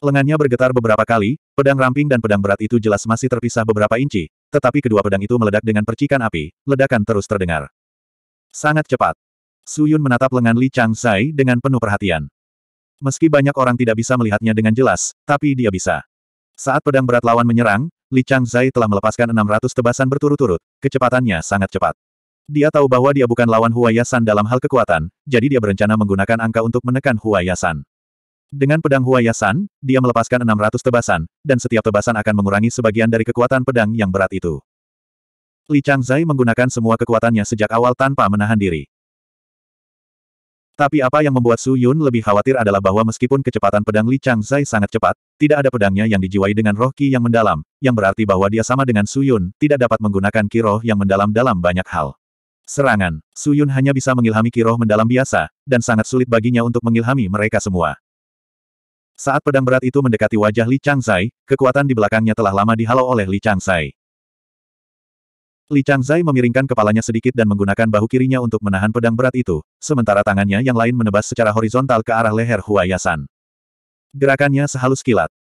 Lengannya bergetar beberapa kali, pedang ramping dan pedang berat itu jelas masih terpisah beberapa inci, tetapi kedua pedang itu meledak dengan percikan api, ledakan terus terdengar. Sangat cepat. Su Yun menatap lengan Li Changzai dengan penuh perhatian. Meski banyak orang tidak bisa melihatnya dengan jelas, tapi dia bisa. Saat pedang berat lawan menyerang, Li Changzai telah melepaskan 600 tebasan berturut-turut, kecepatannya sangat cepat. Dia tahu bahwa dia bukan lawan Huayasan dalam hal kekuatan, jadi dia berencana menggunakan angka untuk menekan Huayasan. Dengan pedang Huayasan, dia melepaskan 600 tebasan, dan setiap tebasan akan mengurangi sebagian dari kekuatan pedang yang berat itu. Li Changzai menggunakan semua kekuatannya sejak awal tanpa menahan diri. Tapi apa yang membuat Su Yun lebih khawatir adalah bahwa meskipun kecepatan pedang Li Changzai sangat cepat, tidak ada pedangnya yang dijiwai dengan roh ki yang mendalam, yang berarti bahwa dia sama dengan Su Yun, tidak dapat menggunakan ki roh yang mendalam dalam banyak hal. Serangan. Suyun hanya bisa mengilhami kiroh mendalam biasa, dan sangat sulit baginya untuk mengilhami mereka semua. Saat pedang berat itu mendekati wajah Li Changzai, kekuatan di belakangnya telah lama dihalau oleh Li Changzai. Li Changzai memiringkan kepalanya sedikit dan menggunakan bahu kirinya untuk menahan pedang berat itu, sementara tangannya yang lain menebas secara horizontal ke arah leher Huayasan. Gerakannya sehalus kilat.